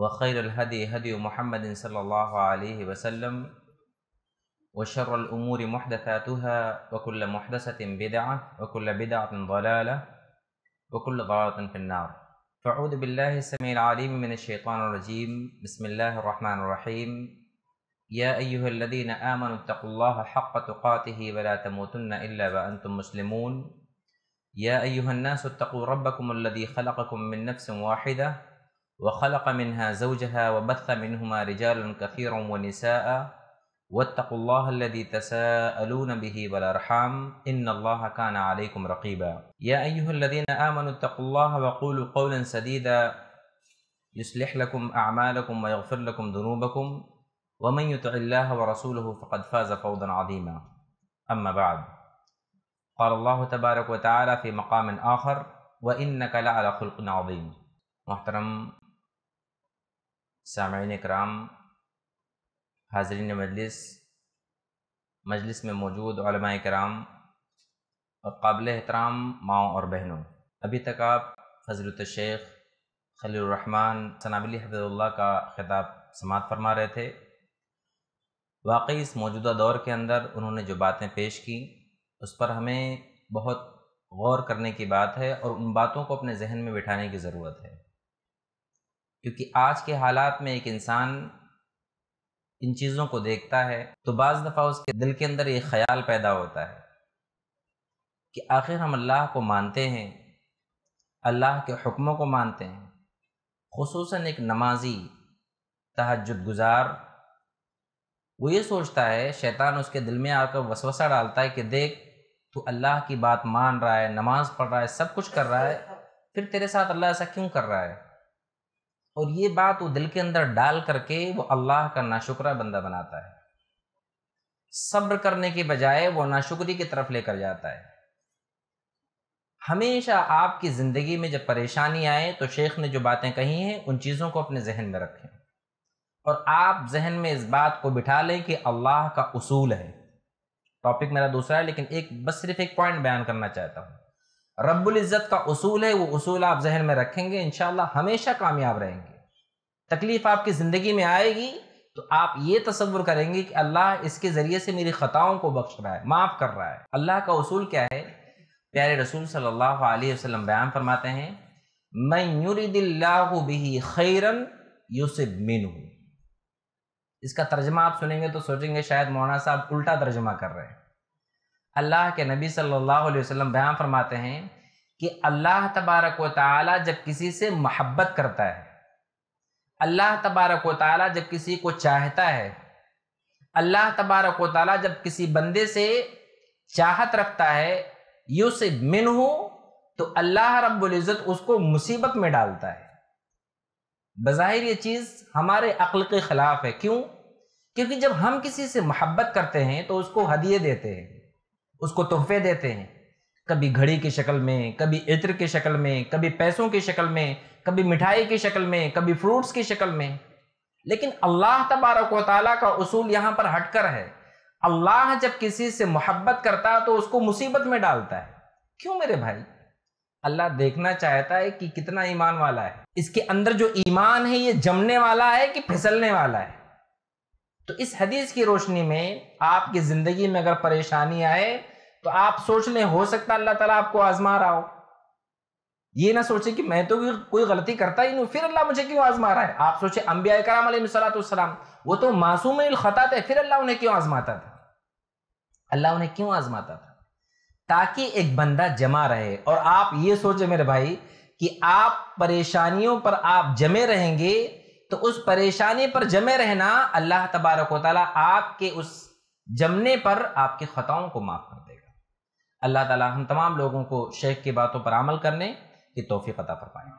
وخير الهدي هدي محمد صلى الله عليه وسلم وشر الأمور محدثاتها وكل محدثة بدعة وكل بدعة ضلالة وكل ضلالة في النار فأعوذ بالله السميع العليم من الشيطان الرجيم بسم الله الرحمن الرحيم يا أيها الذين آمنوا اتقوا الله حق تقاته ولا تموتن إلا وأنتم مسلمون يا أيها الناس اتقوا ربكم الذي خلقكم من نفس واحدة وخلق منها زوجها وبث منهما رجالا كثيرا ونساء واتقوا الله الذي تساءلون به والارحام ان الله كان عليكم رقيبا يا ايها الذين امنوا اتقوا الله وقولوا قولا سديدا يصلح لكم اعمالكم ويغفر لكم ذنوبكم ومن يطع الله ورسوله فقد فاز فوزا عظيما اما بعد قال الله تبارك وتعالى في مقام اخر وانك لعلى خلق عظيم محترم सामीन कराम हाजरीन मजलिस मजलिस में मौजूद कराम और काबिल एहतराम माओ और बहनों अभी तक आप हज़रत शेख खलीरहमान सनाबली हफल्ला का खिताब समात फरमा रहे थे वाकई इस मौजूदा दौर के अंदर उन्होंने जो बातें पेश की उस पर हमें बहुत गौर करने की बात है और उन बातों को अपने जहन में बिठाने की ज़रूरत है क्योंकि आज के हालात में एक इंसान इन चीज़ों को देखता है तो बाज़ दफ़ा उसके दिल के अंदर ये ख्याल पैदा होता है कि आखिर हम अल्लाह को मानते हैं अल्लाह के हुक्मों को मानते हैं खसूस एक नमाजी तहजद गुजार वो ये सोचता है शैतान उसके दिल में आकर वसवसा डालता है कि देख तू अल्लाह की बात मान रहा है नमाज़ पढ़ रहा है सब कुछ कर रहा है फिर तेरे साथ अल्लाह ऐसा क्यों कर रहा है और ये बात वो दिल के अंदर डाल करके वो अल्लाह का नाशुक्रा बंदा बनाता है सब्र करने के बजाय वो नाशुक्री की तरफ लेकर जाता है हमेशा आपकी ज़िंदगी में जब परेशानी आए तो शेख ने जो बातें कही हैं उन चीज़ों को अपने जहन में रखें और आप जहन में इस बात को बिठा लें कि अल्लाह का उसूल है टॉपिक मेरा दूसरा है लेकिन एक बस सिर्फ एक पॉइंट बयान करना चाहता हूँ रब्बुल इज़्ज़त का उसूल है वो उसूल आप जहन में रखेंगे इन हमेशा कामयाब रहेंगे तकलीफ आपकी ज़िंदगी में आएगी तो आप ये तस्वुर करेंगे कि अल्लाह इसके ज़रिए से मेरी ख़ताओं को बख्श रहा है माफ़ कर रहा है अल्लाह का असूल क्या है प्यारे रसूल सल्लल्लाहु अलैहि वसल्लम बयान फरमाते हैं मैं यूरिदिल्लाहु बिही खैरन यूसब मिन इसका तर्जमा आप सुनेंगे तो सोचेंगे शायद मौना साहब उल्टा तर्जमा कर रहे हैं अल्लाह के नबी सल्लल्लाहु अलैहि वसल्लम बयान फरमाते हैं कि अल्लाह तबारक व ताली जब किसी से महब्बत करता है अल्लाह तबारक वाली जब किसी को चाहता है अल्लाह तबारक वाली जब किसी बंदे से चाहत रखता है से मिन हो तो अल्लाह रब्ज़त उसको मुसीबत में डालता है बज़ाहिर ये चीज़ हमारे अक्ल के ख़िलाफ़ है क्यों क्योंकि जब हम किसी से मोहब्बत करते हैं तो उसको हदिये देते हैं उसको तोहफे देते हैं कभी घड़ी की शक्ल में कभी इत्र की शक्ल में कभी पैसों की शक्ल में कभी मिठाई की शक्ल में कभी फ्रूट्स की शक्ल में लेकिन अल्लाह तबारक वाली का उसूल यहाँ पर हटकर है अल्लाह जब किसी से मोहब्बत करता है तो उसको मुसीबत में डालता है क्यों मेरे भाई अल्लाह देखना चाहता है कि कितना ईमान वाला है इसके अंदर जो ईमान है ये जमने वाला है कि फिसलने वाला है तो इस हदीस की रोशनी में आपकी ज़िंदगी में अगर परेशानी आए तो आप सोच लें हो सकता अल्लाह ताला आपको आजमा रहा हो ये ना सोचे कि मैं तो कोई गलती करता ही नहीं फिर अल्लाह मुझे क्यों आजमा रहा है आप सोचे अम्बिया कराम सलाम वो तो मासूम खता थे फिर अल्लाह उन्हें क्यों आजमाता था अल्लाह उन्हें क्यों आजमाता था ताकि एक बंदा जमा रहे और आप ये सोचे मेरे भाई कि आप परेशानियों पर आप जमे रहेंगे तो उस परेशानी पर जमे रहना अल्लाह तबारक वाली आपके उस जमने पर आपके खताओं को माफ़ कर देगा अल्लाह ताला हम तमाम लोगों को शेख की बातों पर अमल करने की तोहफी पता कर पाए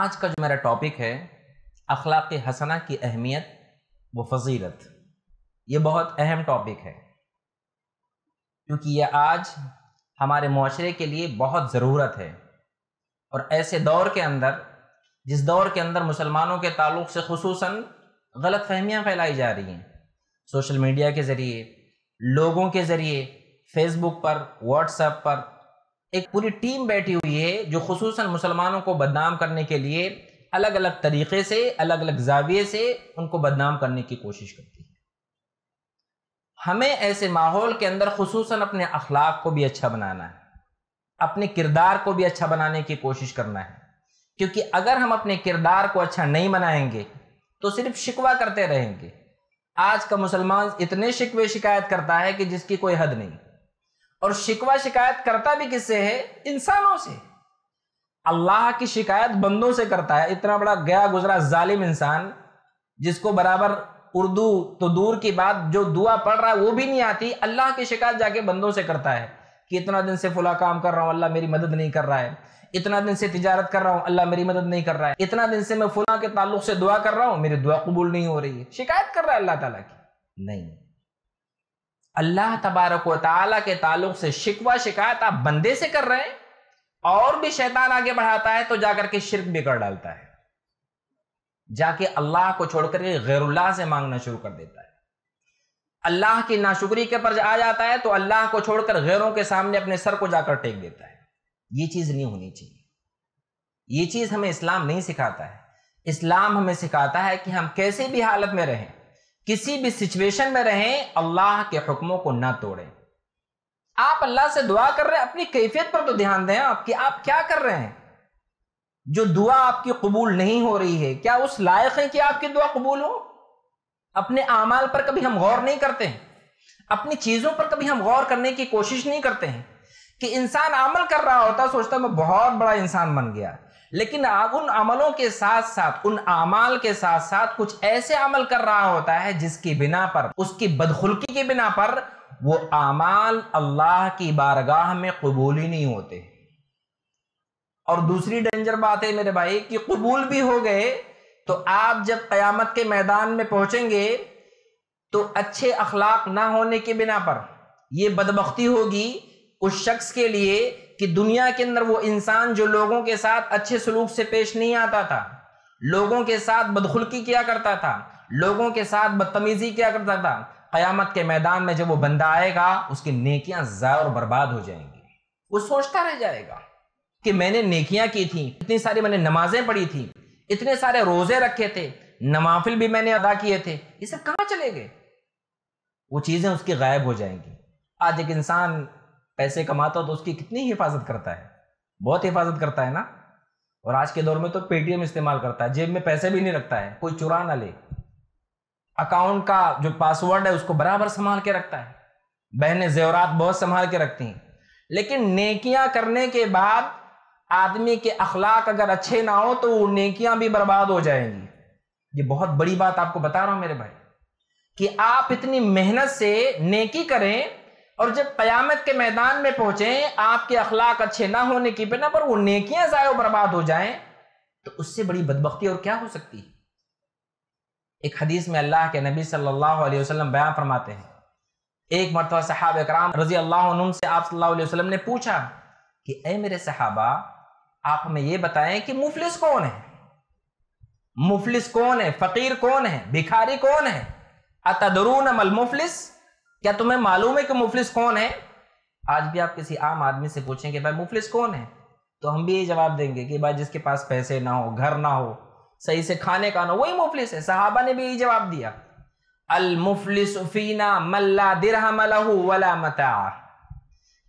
आज का जो मेरा टॉपिक है अखलाक हसना की अहमियत व फजीलत ये बहुत अहम टॉपिक है क्योंकि ये आज हमारे माशरे के लिए बहुत ज़रूरत है और ऐसे दौर के अंदर जिस दौर के अंदर मुसलमानों के ताल्लुक से खसूस गलत फहमियाँ फैलाई जा रही हैं सोशल मीडिया के ज़रिए लोगों के ज़रिए फेसबुक पर व्हाट्सएप पर एक पूरी टीम बैठी हुई है जो खसूस मुसलमानों को बदनाम करने के लिए अलग अलग तरीके से अलग अलग जाविये से उनको बदनाम करने की कोशिश करती है हमें ऐसे माहौल के अंदर खसूस अपने अखलाक को भी अच्छा बनाना है अपने किरदार को भी अच्छा बनाने की कोशिश करना है क्योंकि अगर हम अपने किरदार को अच्छा नहीं बनाएंगे तो सिर्फ शिकवा करते रहेंगे आज का मुसलमान इतने शिकवे शिकायत करता है कि जिसकी कोई हद नहीं और शिकवा शिकायत करता भी किससे है इंसानों से अल्लाह की शिकायत बंदों से करता है इतना बड़ा गया गुजरा जालिम इंसान जिसको बराबर उर्दू तो दूर की बात जो दुआ पढ़ रहा है वो भी नहीं आती अल्लाह की शिकायत जाके बंदों से करता है कि इतना दिन से फुला काम कर रहा हूँ अल्लाह मेरी मदद नहीं कर रहा है इतना दिन से तिजारत कर रहा हूँ अल्लाह मेरी मदद नहीं कर रहा है इतना दिन से मैं फुला के ताल्लुक से दुआ कर रहा हूँ मेरी दुआ कबूल नहीं हो रही है शिकायत कर रहा है अल्लाह तला की नहीं अल्लाह तबारक वाली के ताल्लुक से शिकवा शिकायत आप बंदे से कर रहे हैं और भी शैतान आगे बढ़ाता है तो जाकर के शिरक भी कर डालता है जाके अल्लाह को छोड़कर के गैरुल्लाह से मांगना शुरू कर देता है अल्लाह की नाशुक्री के पर आ जाता है तो अल्लाह को छोड़कर गैरों के सामने अपने सर को जाकर टेक देता है ये चीज़ नहीं होनी चाहिए ये चीज़ हमें इस्लाम नहीं सिखाता है इस्लाम हमें सिखाता है कि हम कैसे भी हालत में रहें किसी भी सिचुएशन में रहें अल्लाह के हुक्मों को ना तोड़ें आप अल्लाह से दुआ कर रहे हैं अपनी कैफियत पर तो ध्यान दें आप कि आप क्या कर रहे हैं जो दुआ आपकी कबूल नहीं हो रही है क्या उस लायक है कि आपकी दुआ कबूल हो अपने आमाल पर कभी हम गौर नहीं करते हैं अपनी चीज़ों पर कभी हम गौर करने की कोशिश नहीं करते हैं कि इंसान अमल कर रहा होता सोचता मैं बहुत बड़ा इंसान बन गया लेकिन आप उन अमलों के साथ साथ उन अमाल के साथ साथ कुछ ऐसे अमल कर रहा होता है जिसकी बिना पर उसकी बदखुल्की की बिना पर वो अमाल अल्लाह की बारगाह में कबूल ही नहीं होते और दूसरी डेंजर बात है मेरे भाई कि कबूल भी हो गए तो आप जब कयामत के मैदान में पहुंचेंगे तो अच्छे अखलाक ना होने के बिना पर यह बदबख्ती होगी उस शख्स के लिए कि दुनिया के अंदर वो इंसान जो लोगों के साथ अच्छे सलूक से पेश नहीं आता था लोगों के साथ बदखुल्की किया करता था लोगों के साथ बदतमीजी किया करता था क़यामत के मैदान में जब वो बंदा आएगा उसकी नेकियां ज़ाय और बर्बाद हो जाएंगी वो सोचता रह जाएगा कि मैंने नेकियां की थी इतनी सारी मैंने नमाजें पढ़ी थी इतने सारे रोज़े रखे थे नमाफिल भी मैंने अदा किए थे ये सब कहाँ चले गए वो चीज़ें उसकी गायब हो जाएंगी आज एक इंसान पैसे कमाता हो तो उसकी कितनी हिफाजत करता है बहुत हिफाजत करता है ना और आज के दौर में तो पेटीएम इस्तेमाल करता है जेब में पैसे भी नहीं रखता है कोई चुरा ना ले अकाउंट का जो पासवर्ड है उसको बराबर संभाल के रखता है बहनें जेवरात बहुत संभाल के रखती हैं लेकिन नेकियां करने के बाद आदमी के अखलाक अगर अच्छे ना हो तो वो नेकियां भी बर्बाद हो जाएंगी ये बहुत बड़ी बात आपको बता रहा हूं मेरे भाई कि आप इतनी मेहनत से नेकी करें और जब कयामत के मैदान में पहुंचे आपके अखलाक अच्छे ना होने की बिना पर वो नेकियां ज़ायो बर्बाद हो जाएं तो उससे बड़ी बदबख्ती और क्या हो सकती है एक हदीस में अल्लाह के नबी सल्लल्लाहु अलैहि वसल्लम बयान फरमाते हैं एक मरतबा साहब कराम रजी अल्लाह से आप सल्लल्लाहु अलैहि वसल्लम ने पूछा कि अ मेरे सहाबा आप हमें यह बताएं कि मुफलिस कौन है मुफलिस कौन है फकीर कौन है भिखारी कौन है अतदरून अमल मुफलिस क्या तुम्हें मालूम है कि मुफलिस कौन है आज भी आप किसी आम आदमी से पूछेंगे भाई मुफलिस कौन है तो हम भी ये जवाब देंगे कि भाई जिसके पास पैसे ना हो घर ना हो सही से खाने का ना हो वही मुफलिस है सहाबा ने भी यही जवाब दिया अल मुफलिस मल्ला दिरहम वला मता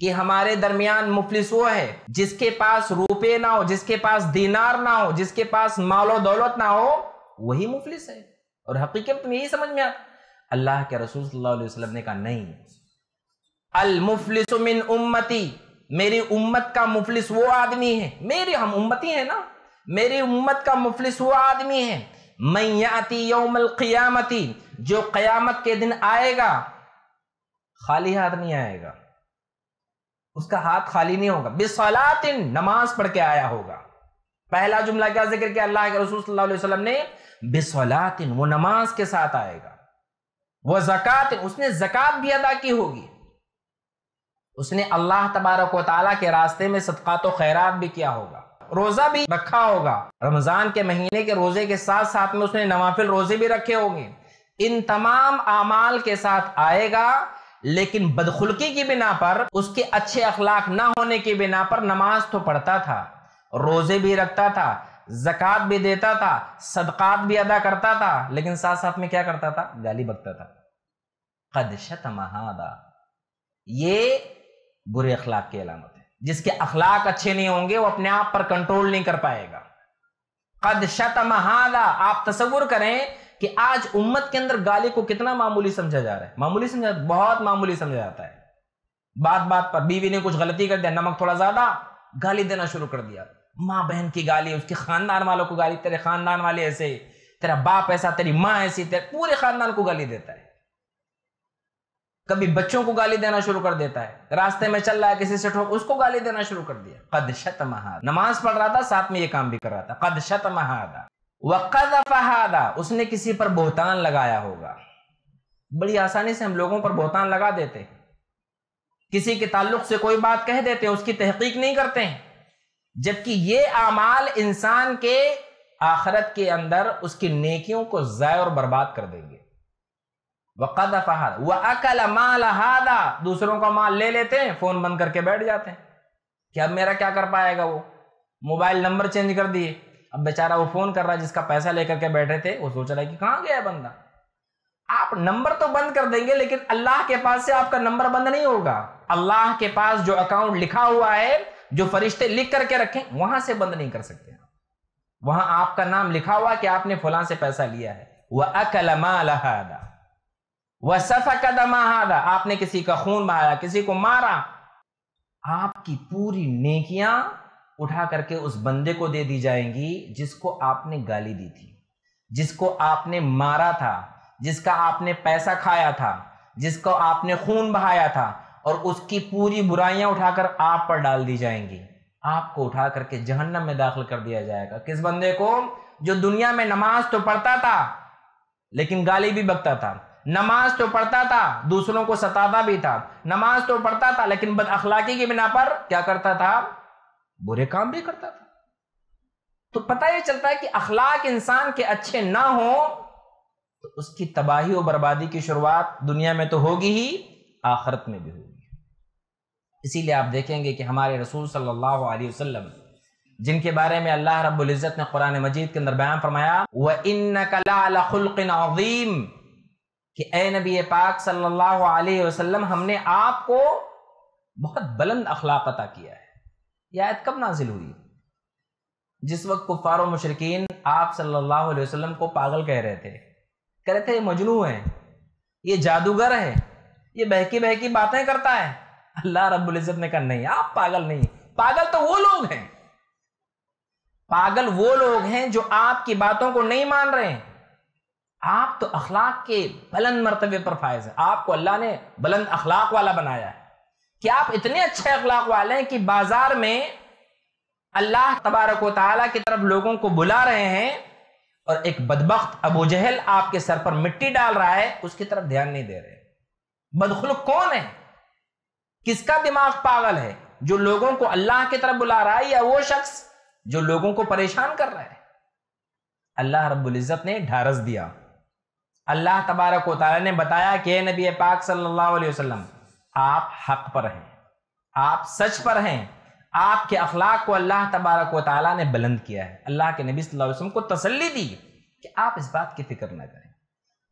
कि हमारे दरमियान मुफलिस वो है जिसके पास रुपये ना हो जिसके पास दीनार ना हो जिसके पास मालो दौलत ना हो वही मुफलिस है और हकीकत में यही समझ में आता अल्लाह के रसूल सल्लल्लाहु अलैहि वसल्लम ने कहा नहीं अलमुफलिस मिन उम्मती मेरी उम्मत का मुफलिस वो आदमी है मेरे हम उम्मती हैं ना मेरी उम्मत का मुफलिस वो आदमी है मैयाती यौमल क़ियामती जो क़यामत के दिन आएगा खाली हाथ नहीं आएगा उसका हाथ खाली नहीं होगा बिसलातिन नमाज पढ़ के आया होगा पहला जुमला क्या जिक्र किया अल्लाह के रसूल सल्लल्लाहु अलैहि वसल्लम ने बिसलातिन वो नमाज के साथ आएगा वह जक़ात उसने जक़ात भी अदा की होगी उसने अल्लाह तबारक वाली के रास्ते में सदका तो खैरात भी किया होगा रोज़ा भी रखा होगा रमज़ान के महीने के रोज़े के साथ साथ में उसने नवाफिल रोज़े भी रखे होंगे इन तमाम अमाल के साथ आएगा लेकिन बदखुल्की की बिना पर उसके अच्छे अखलाक ना होने की बिना पर नमाज तो पढ़ता था रोज़े भी रखता था जक़ात भी देता था सदक़ात भी अदा करता था लेकिन साथ साथ में क्या करता था गाली बकता था कदशत महादा ये बुरे अखलाक की अलामत है जिसके अखलाक अच्छे नहीं होंगे वो अपने आप पर कंट्रोल नहीं कर पाएगा कदशत महादा आप तस्वुर करें कि आज उम्मत के अंदर गाली को कितना मामूली समझा जा रहा है मामूली समझा बहुत मामूली समझा जाता है बात बात पर बीवी ने कुछ गलती कर दिया नमक थोड़ा ज्यादा गाली देना शुरू कर दिया माँ बहन की गाली उसके खानदान वालों को गाली तेरे खानदान वाले ऐसे तेरा बाप ऐसा तेरी माँ ऐसी तेरे पूरे खानदान को गाली देता है कभी बच्चों को गाली देना शुरू कर देता है रास्ते में चल रहा है किसी से ठोक उसको गाली देना शुरू कर दिया कद शत महादा नमाज पढ़ रहा था साथ में ये काम भी कर रहा था कद शत महादा कद फहादा उसने किसी पर बोहतान लगाया होगा बड़ी आसानी से हम लोगों पर बोहतान लगा देते हैं किसी के ताल्लुक से कोई बात कह देते हैं उसकी तहकीक नहीं करते हैं जबकि ये अमाल इंसान के आखरत के अंदर उसकी नेकियों को ज़ाय और बर्बाद कर देंगे वक़द वह अकल माल हादा दूसरों का माल ले लेते हैं फ़ोन बंद करके बैठ जाते हैं कि अब मेरा क्या कर पाएगा वो मोबाइल नंबर चेंज कर दिए अब बेचारा वो फ़ोन कर रहा है जिसका पैसा लेकर के बैठे थे वो सोच रहा है कि कहाँ गया बंदा आप नंबर तो बंद कर देंगे लेकिन अल्लाह के पास से आपका नंबर बंद नहीं होगा अल्लाह के पास जो अकाउंट लिखा हुआ है जो फरिश्ते लिख करके रखें वहां से बंद नहीं कर सकते वहां आपका नाम लिखा हुआ कि आपने फुला से पैसा लिया है वह अकलमा वह सफा कदमादा आपने किसी का खून बहाया किसी को मारा आपकी पूरी नेकियां उठा करके उस बंदे को दे दी जाएंगी जिसको आपने गाली दी थी जिसको आपने मारा था जिसका आपने पैसा खाया था जिसको आपने खून बहाया था और उसकी पूरी बुराइयां उठाकर आप पर डाल दी जाएंगी आपको उठा करके जहन्नम में दाखिल कर दिया जाएगा किस बंदे को जो दुनिया में नमाज तो पढ़ता था लेकिन गाली भी बकता था नमाज तो पढ़ता था दूसरों को सताता भी था नमाज तो पढ़ता था लेकिन बद अखलाकी की बिना पर क्या करता था बुरे काम भी करता था तो पता यह चलता है कि अखलाक इंसान के अच्छे ना हो तो उसकी तबाही और बर्बादी की शुरुआत दुनिया में तो होगी ही आखरत में भी होगी इसीलिए आप देखेंगे कि हमारे रसूल सल्लल्लाहु अलैहि वसल्लम जिनके बारे में अल्लाह रब्बुल इज़्ज़त ने कुरान मजीद के अंदर बयान फरमाया व इनकलाम कि ए नबी पाक सल्लल्लाहु अलैहि वसल्लम हमने आपको बहुत बुलंद अखलाक अता किया है यह आयत कब नाजिल हुई जिस वक्त कुफार मशरकिन आप सल्लल्लाहु अलैहि वसल्लम को पागल कह रहे थे कह रहे थे ये मजनू है ये जादूगर है ये महकी महकी बातें करता है अल्लाह रब्बुल इज्जत ने कहा नहीं आप पागल नहीं पागल तो वो लोग हैं पागल वो लोग हैं जो आपकी बातों को नहीं मान रहे हैं आप तो अखलाक के बुलंद मरतबे पर फायज है आपको अल्लाह ने बुलंद अखलाक वाला बनाया है कि आप इतने अच्छे अखलाक वाले हैं कि बाजार में अल्लाह तबारक ताला की तरफ लोगों को बुला रहे हैं और एक बदबख्त अबू जहल आपके सर पर मिट्टी डाल रहा है उसकी तरफ ध्यान नहीं दे रहे बदखुल कौन है किसका दिमाग पागल है जो लोगों को अल्लाह की तरफ बुला रहा है या वो शख्स जो लोगों को परेशान कर रहा है अल्लाह रब्बुल इज़्ज़त ने ढारस दिया अल्लाह तबारक वाली ने बताया कि नबी पाक सल्लल्लाहु अलैहि वसल्लम आप हक पर हैं आप सच पर हैं आपके अखलाक को अल्लाह तबारक वाली ने बुलंद किया है अल्लाह के नबी वसल्लम को तसली दी कि आप इस बात की फिक्र ना करें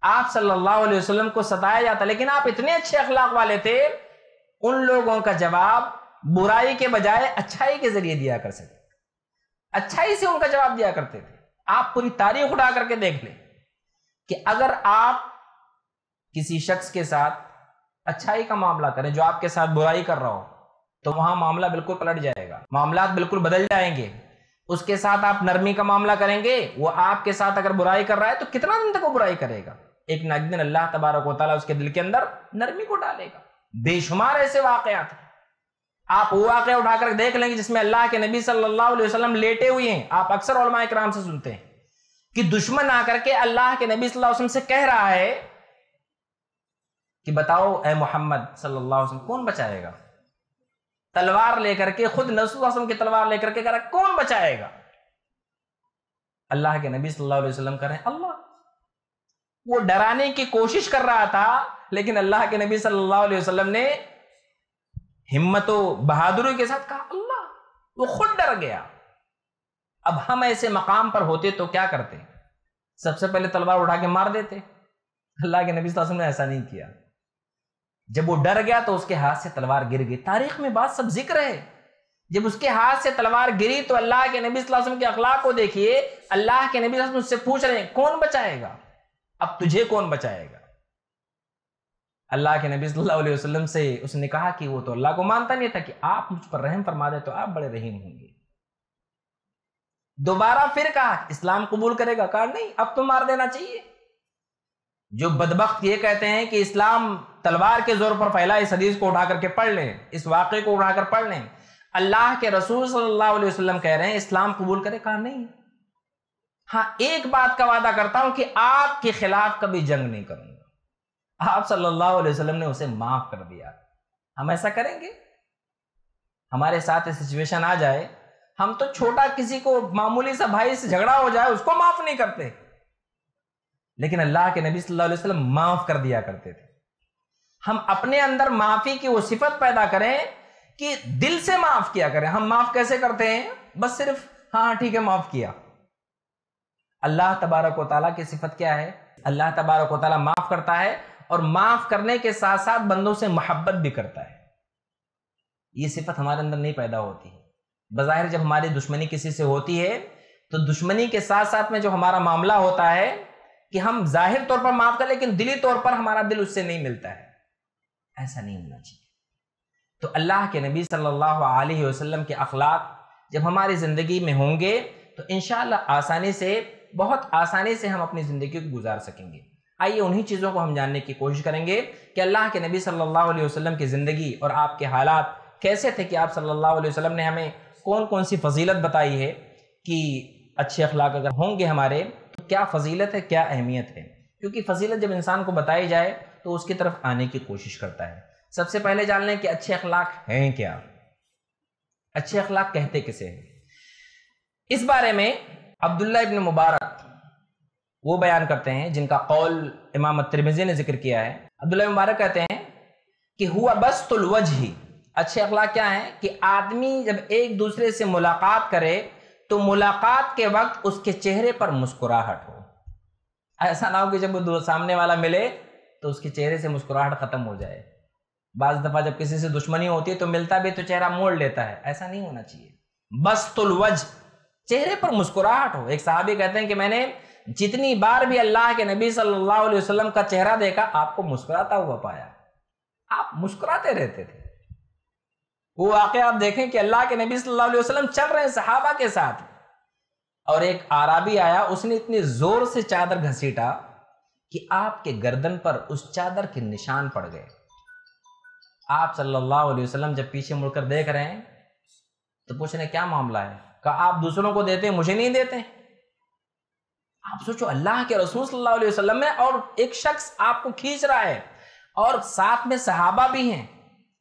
आप सल्लल्लाहु अलैहि वसल्लम को सताया जाता लेकिन आप इतने अच्छे अखलाक वाले थे उन लोगों का जवाब बुराई के बजाय अच्छाई के जरिए दिया कर सकते अच्छाई से उनका जवाब दिया करते थे आप पूरी तारीख उठा करके देख लें कि अगर आप किसी शख्स के साथ अच्छाई का मामला करें जो आपके साथ बुराई कर रहा हो तो वहां मामला बिल्कुल पलट जाएगा मामला बिल्कुल बदल जाएंगे उसके साथ आप नरमी का मामला करेंगे वो आपके साथ अगर बुराई कर रहा है तो कितना दिन तक वो बुराई करेगा एक ना एक दिन अल्लाह तबारक वाली उसके दिल के अंदर नरमी को डालेगा बेशुमार ऐसे वाकयात हैं आप वो वाक़ उठाकर देख लेंगे जिसमें अल्लाह के नबी सल्लल्लाहु अलैहि वसल्लम लेटे हुए हैं आप अक्सर कराम से सुनते हैं कि दुश्मन आकर के अल्लाह के नबी सल्लल्लाहु अलैहि वसल्लम से कह रहा है कि बताओ ए मोहम्मद सल्लल्लाहु अलैहि वसल्लम कौन बचाएगा तलवार लेकर के खुद नसम की तलवार लेकर के कह रहा कौन बचाएगा अल्लाह के नबी सल्लल्लाहु अलैहि वसल्लम कह रहे हैं अल्लाह वो डराने की कोशिश कर रहा था लेकिन अल्लाह के नबी सल्लल्लाहु अलैहि वसल्लम ने हिम्मत बहादुरी के साथ कहा अल्लाह वो खुद डर गया अब हम ऐसे मकाम पर होते तो क्या करते सबसे पहले तलवार उठा के मार देते अल्लाह के नबी वसल्लम ने ऐसा नहीं किया जब वो डर गया तो उसके हाथ से तलवार गिर गई तारीख में बात सब जिक्र है जब उसके हाथ से तलवार गिरी तो अल्लाह के नबी वसल्लम के अखलाक को देखिए अल्लाह के नबी उससे पूछ रहे हैं कौन बचाएगा अब तुझे कौन बचाएगा अल्लाह के नबी सल्लल्लाहु अलैहि वसल्लम से उसने कहा कि वो तो अल्लाह को मानता नहीं था कि आप मुझ पर रहम फरमा दे तो आप बड़े रहीम होंगे दोबारा फिर कहा इस्लाम कबूल करेगा कहा नहीं अब तो मार देना चाहिए जो बदबख्त ये कहते हैं कि इस्लाम तलवार के जोर पर फैला इस हदीस को उठा करके पढ़ लें इस वाक्य को उठाकर पढ़ लें अल्लाह के रसूल सल्लल्लाहु अलैहि वसल्लम कह रहे हैं इस्लाम कबूल करे कहा नहीं हाँ एक बात का वादा करता हूं कि आपके खिलाफ कभी जंग नहीं करूंगा आप सल्लल्लाहु अलैहि वसल्लम ने उसे माफ कर दिया हम ऐसा करेंगे हमारे साथ सिचुएशन आ जाए हम तो छोटा किसी को मामूली सा भाई से झगड़ा हो जाए उसको माफ नहीं करते लेकिन अल्लाह के नबी सल्लल्लाहु अलैहि वसल्लम माफ कर दिया करते थे हम अपने अंदर माफी की वो सिफत पैदा करें कि दिल से माफ किया करें हम माफ कैसे करते हैं बस सिर्फ हाँ ठीक है माफ किया अल्लाह तबारक वाली की सिफत क्या है अल्लाह तबारक वाली माफ़ करता है और माफ़ करने के साथ साथ बंदों से मोहब्बत भी करता है ये सिफत हमारे अंदर नहीं पैदा होती है बाहिर जब हमारी दुश्मनी किसी से होती है तो दुश्मनी के साथ साथ में जो हमारा मामला होता है कि हम जाहिर तौर पर माफ़ कर लेकिन दिली तौर पर हमारा दिल उससे नहीं मिलता है ऐसा नहीं होना चाहिए तो अल्लाह के नबी सल्लल्लाहु अलैहि वसल्लम के अखलाक जब हमारी ज़िंदगी में होंगे तो इन आसानी से बहुत आसानी से हम अपनी ज़िंदगी को गुजार सकेंगे आइए उन्हीं चीज़ों को हम जानने की कोशिश करेंगे कि अल्लाह के नबी सल्लल्लाहु अलैहि वसल्लम की ज़िंदगी और आपके हालात कैसे थे कि आप सल्लल्लाहु अलैहि वसल्लम ने हमें कौन कौन सी फजीलत बताई है कि अच्छे अखलाक अगर होंगे हमारे तो क्या फजीलत है क्या अहमियत है क्योंकि फजीलत जब इंसान को बताई जाए तो उसकी तरफ आने की कोशिश करता है सबसे पहले जान लें कि अच्छे अखलाक हैं क्या अच्छे अखलाक कहते किसे हैं इस बारे में अब्दुल्ला इबन मुबारक वो बयान करते हैं जिनका कौल इमाम तिरमिजी ने जिक्र किया है अब्दुल्ला मुबारक कहते हैं कि हुआ बस तुलवज ही अच्छे अखलाक क्या है कि आदमी जब एक दूसरे से मुलाकात करे तो मुलाकात के वक्त उसके चेहरे पर मुस्कुराहट हो ऐसा ना हो कि जब वो सामने वाला मिले तो उसके चेहरे से मुस्कुराहट खत्म हो जाए बाज दफा जब किसी से दुश्मनी होती है तो मिलता भी तो चेहरा मोड़ लेता है ऐसा नहीं होना चाहिए बस तुलवज चेहरे पर मुस्कुराहट हो एक साहबी कहते हैं कि मैंने जितनी बार भी अल्लाह के नबी सल्लल्लाहु अलैहि वसल्लम का चेहरा देखा आपको मुस्कुराता हुआ पाया आप मुस्कुराते रहते थे वो वाक़ आप देखें कि अल्लाह के नबी सल्लल्लाहु अलैहि वसल्लम चल रहे हैं सहाबा के साथ और एक आराबी आया उसने इतने जोर से चादर घसीटा कि आपके गर्दन पर उस चादर के निशान पड़ गए आप सल्लल्लाहु अलैहि वसल्लम जब पीछे मुड़कर देख रहे हैं तो पूछ रहे क्या मामला है का आप दूसरों को देते हैं मुझे नहीं देते आप सोचो अल्लाह के रसूल वसल्लम है और एक शख्स आपको खींच रहा है और साथ में सहाबा भी हैं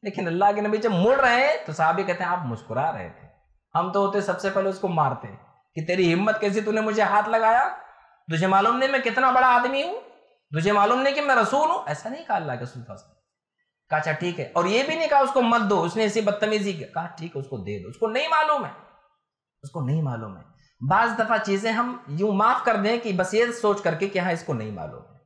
लेकिन अल्लाह के नबी जब मुड़ रहे हैं तो साहबी कहते हैं आप मुस्कुरा रहे थे हम तो होते सबसे पहले उसको मारते कि तेरी हिम्मत कैसी तूने मुझे हाथ लगाया तुझे मालूम नहीं मैं कितना बड़ा आदमी हूँ तुझे मालूम नहीं कि मैं रसूल हूँ ऐसा नहीं कहा अल्लाह के रसूल कहा अच्छा ठीक है और ये भी नहीं कहा उसको मत दो उसने ऐसी बदतमीजी कहा ठीक है उसको दे दो उसको नहीं मालूम है उसको नहीं मालूम है बाज दफ़ा चीज़ें हम यूं माफ़ कर दें कि बस ये सोच करके कि हाँ इसको नहीं मालूम है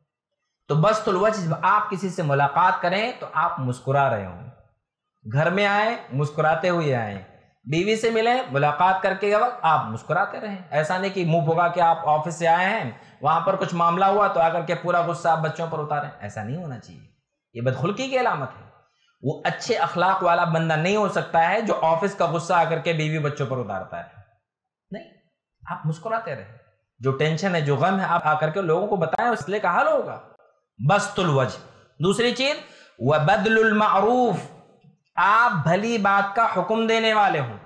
तो बस तो वज आप किसी से मुलाकात करें तो आप मुस्कुरा रहे हों घर में आए मुस्कुराते हुए आए बीवी से मिले मुलाकात करके वक्त आप मुस्कुराते रहे ऐसा नहीं कि मुंह भोगा के आप ऑफिस से आए हैं वहां पर कुछ मामला हुआ तो आकर के पूरा गुस्सा आप बच्चों पर उतारे ऐसा नहीं होना चाहिए ये बदखुल्की की अलामत है वो अच्छे अखलाक वाला बंदा नहीं हो सकता है जो ऑफिस का गुस्सा आकर के बीवी बच्चों पर उतारता है आप मुस्कुराते रहे जो टेंशन है जो गम है आप आकर के लोगों को बताएं इसलिए का हल होगा बस्तुल वज दूसरी चीज व बदल मारूफ आप भली बात का हुक्म देने वाले हों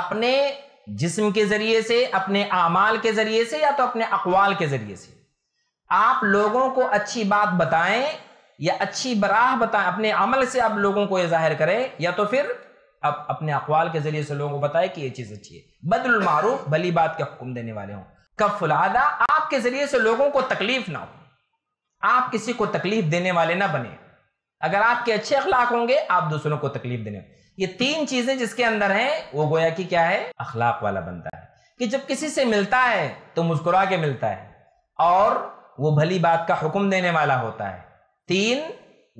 अपने जिस्म के जरिए से अपने अमाल के जरिए से या तो अपने अकवाल के जरिए से आप लोगों को अच्छी बात बताएं या अच्छी बराह बताएं अपने अमल से आप लोगों को यह जाहिर करें या तो फिर अब अपने अकवाल के जरिए से लोगों को बताए कि ये चीज़ अच्छी है बदलमारूफ भली बात का हुक्म देने वाले हों कफुलादा आपके जरिए से लोगों को तकलीफ ना हो आप किसी को तकलीफ देने वाले ना बने अगर आपके अच्छे अखलाक होंगे आप दूसरों को तकलीफ देने ये तीन चीजें जिसके अंदर हैं वो गोया कि क्या है अखलाक वाला बनता है कि जब किसी से मिलता है तो मुस्कुरा के मिलता है और वो भली बात का हुक्म देने वाला होता है तीन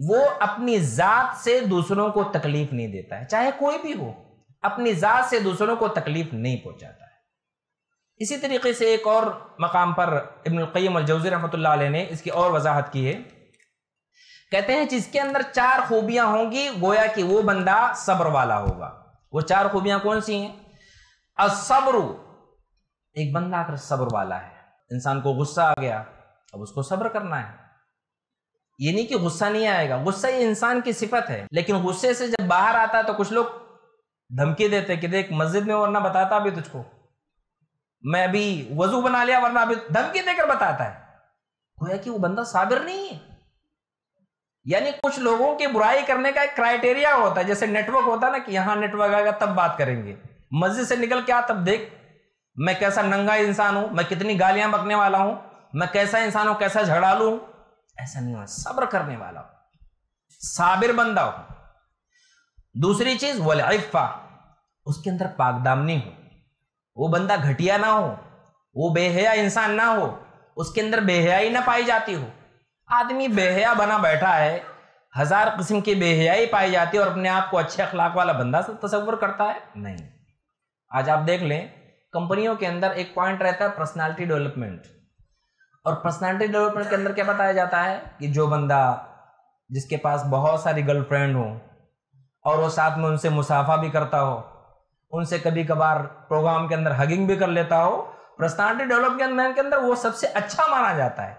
वो अपनी जात से दूसरों को तकलीफ नहीं देता है चाहे कोई भी हो अपनी जात से दूसरों को तकलीफ नहीं पहुंचाता है इसी तरीके से एक और मकाम पर इबनकैम अलजौज़ी रहमत ने इसकी और वजाहत की है कहते हैं जिसके अंदर चार खूबियां होंगी गोया कि वो बंदा सब्र वाला होगा वो चार खूबियां कौन सी हैं असब्र एक बंदा अगर सब्र वाला है इंसान को गुस्सा आ गया अब उसको सब्र करना है ये नहीं कि गुस्सा नहीं आएगा गुस्सा ये इंसान की सिफत है लेकिन गुस्से से जब बाहर आता है तो कुछ लोग धमकी देते कि देख मस्जिद में वरना बताता अभी तुझको मैं अभी वजू बना लिया वरना अभी धमकी देकर बताता है गोया कि वो बंदा साबिर नहीं है यानी कुछ लोगों की बुराई करने का एक क्राइटेरिया होता है जैसे नेटवर्क होता है ना कि यहाँ नेटवर्क आएगा तब बात करेंगे मस्जिद से निकल के आ तब देख मैं कैसा नंगा इंसान हूं मैं कितनी गालियां बकने वाला हूं मैं कैसा इंसान हूं कैसा झगड़ा हूं ऐसा नहीं हो सब्र करने वाला हो साबिर बंदा हो दूसरी चीज वलइफा उसके अंदर पाकदामनी हो वो बंदा घटिया ना हो वो बेहया इंसान ना हो उसके अंदर बेहयाई ना पाई जाती हो आदमी बेहया बना बैठा है हजार किस्म की बेहयाई पाई जाती है और अपने आप को अच्छे अखलाक वाला बंदा तस्वर करता है नहीं आज आप देख लें कंपनियों के अंदर एक पॉइंट रहता है पर्सनालिटी डेवलपमेंट और पर्सनैलिटी डेवलपमेंट के अंदर क्या बताया जाता है कि जो बंदा जिसके पास बहुत सारी गर्लफ्रेंड हो और वो साथ में उनसे मुसाफा भी करता हो उनसे कभी कभार प्रोग्राम के अंदर हगिंग भी कर लेता हो पर्सनैलिटी डेवलपमेंट के अंदर वो सबसे अच्छा माना जाता है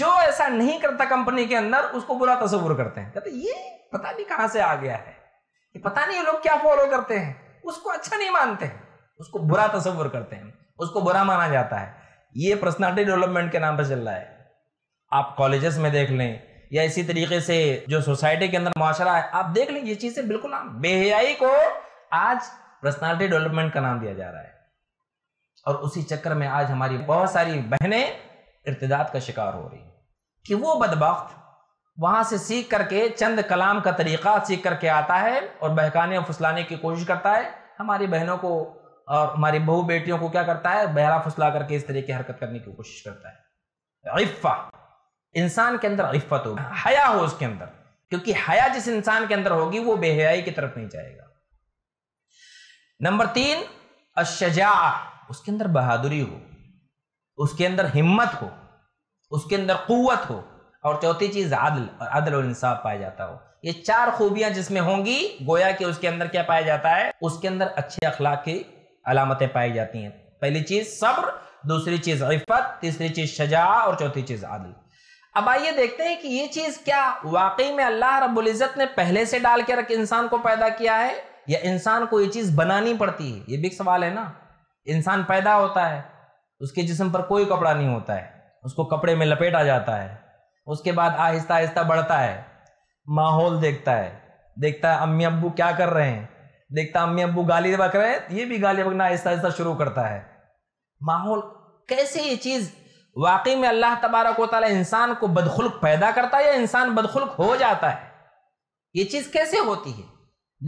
जो ऐसा नहीं करता कंपनी के अंदर उसको बुरा तस्वुर करते हैं कहते ये पता नहीं कहाँ से आ गया है ये पता नहीं ये लोग क्या फॉलो करते हैं उसको अच्छा नहीं मानते हैं उसको बुरा तस्वुर करते हैं उसको बुरा माना जाता है ये पर्सनालिटी डेवलपमेंट के नाम पर चल रहा है आप कॉलेजेस में देख लें या इसी तरीके से जो सोसाइटी के अंदर माशरा है आप देख लें ये चीज़ें बिल्कुल आम बेहयाई को आज पर्सनालिटी डेवलपमेंट का नाम दिया जा रहा है और उसी चक्कर में आज हमारी बहुत सारी बहनें इर्तदाद का शिकार हो रही कि वो बदबक वहां से सीख करके चंद कलाम का तरीक़ा सीख करके आता है और बहकाने और फुसलाने की कोशिश करता है हमारी बहनों को और हमारी बहू बेटियों को क्या करता है बहरा फुसला करके इस तरह की हरकत करने की कोशिश करता है इफ़ा इंसान के अंदर इफ़त हो हया हो उसके अंदर क्योंकि हया जिस इंसान के अंदर होगी वो बेहयाई की तरफ नहीं जाएगा नंबर तीन अशजा उसके अंदर बहादुरी हो उसके अंदर हिम्मत हो उसके अंदर कुत हो और चौथी चीज आदल और अदल और इंसाफ पाया जाता हो ये चार खूबियां जिसमें होंगी गोया के उसके अंदर क्या पाया जाता है उसके अंदर अच्छे अखलाक की अलामतें पाई जाती हैं पहली चीज सब्र दूसरी चीज रिफत तीसरी चीज शजा और चौथी चीज आदल अब आइए देखते हैं कि ये चीज क्या वाकई में अल्लाह रब्बुल इज़्ज़त ने पहले से डाल के रख इंसान को पैदा किया है या इंसान को ये चीज बनानी पड़ती है ये बिग सवाल है ना इंसान पैदा होता है उसके जिसम पर कोई कपड़ा नहीं होता है उसको कपड़े में लपेटा जाता है उसके बाद आहिस्ता आहिस्ता बढ़ता है माहौल देखता है देखता है अम्मी अब्बू क्या कर रहे हैं देखता अम्मी अब्बू गाली बक रहे ये भी गाली बकना आहिस्ता आहिस्ता शुरू करता है माहौल कैसे ये चीज़ वाकई में अल्लाह तबारक वाली इंसान को बदखुल्क पैदा करता है या इंसान बदखुल्क हो जाता है ये चीज़ कैसे होती है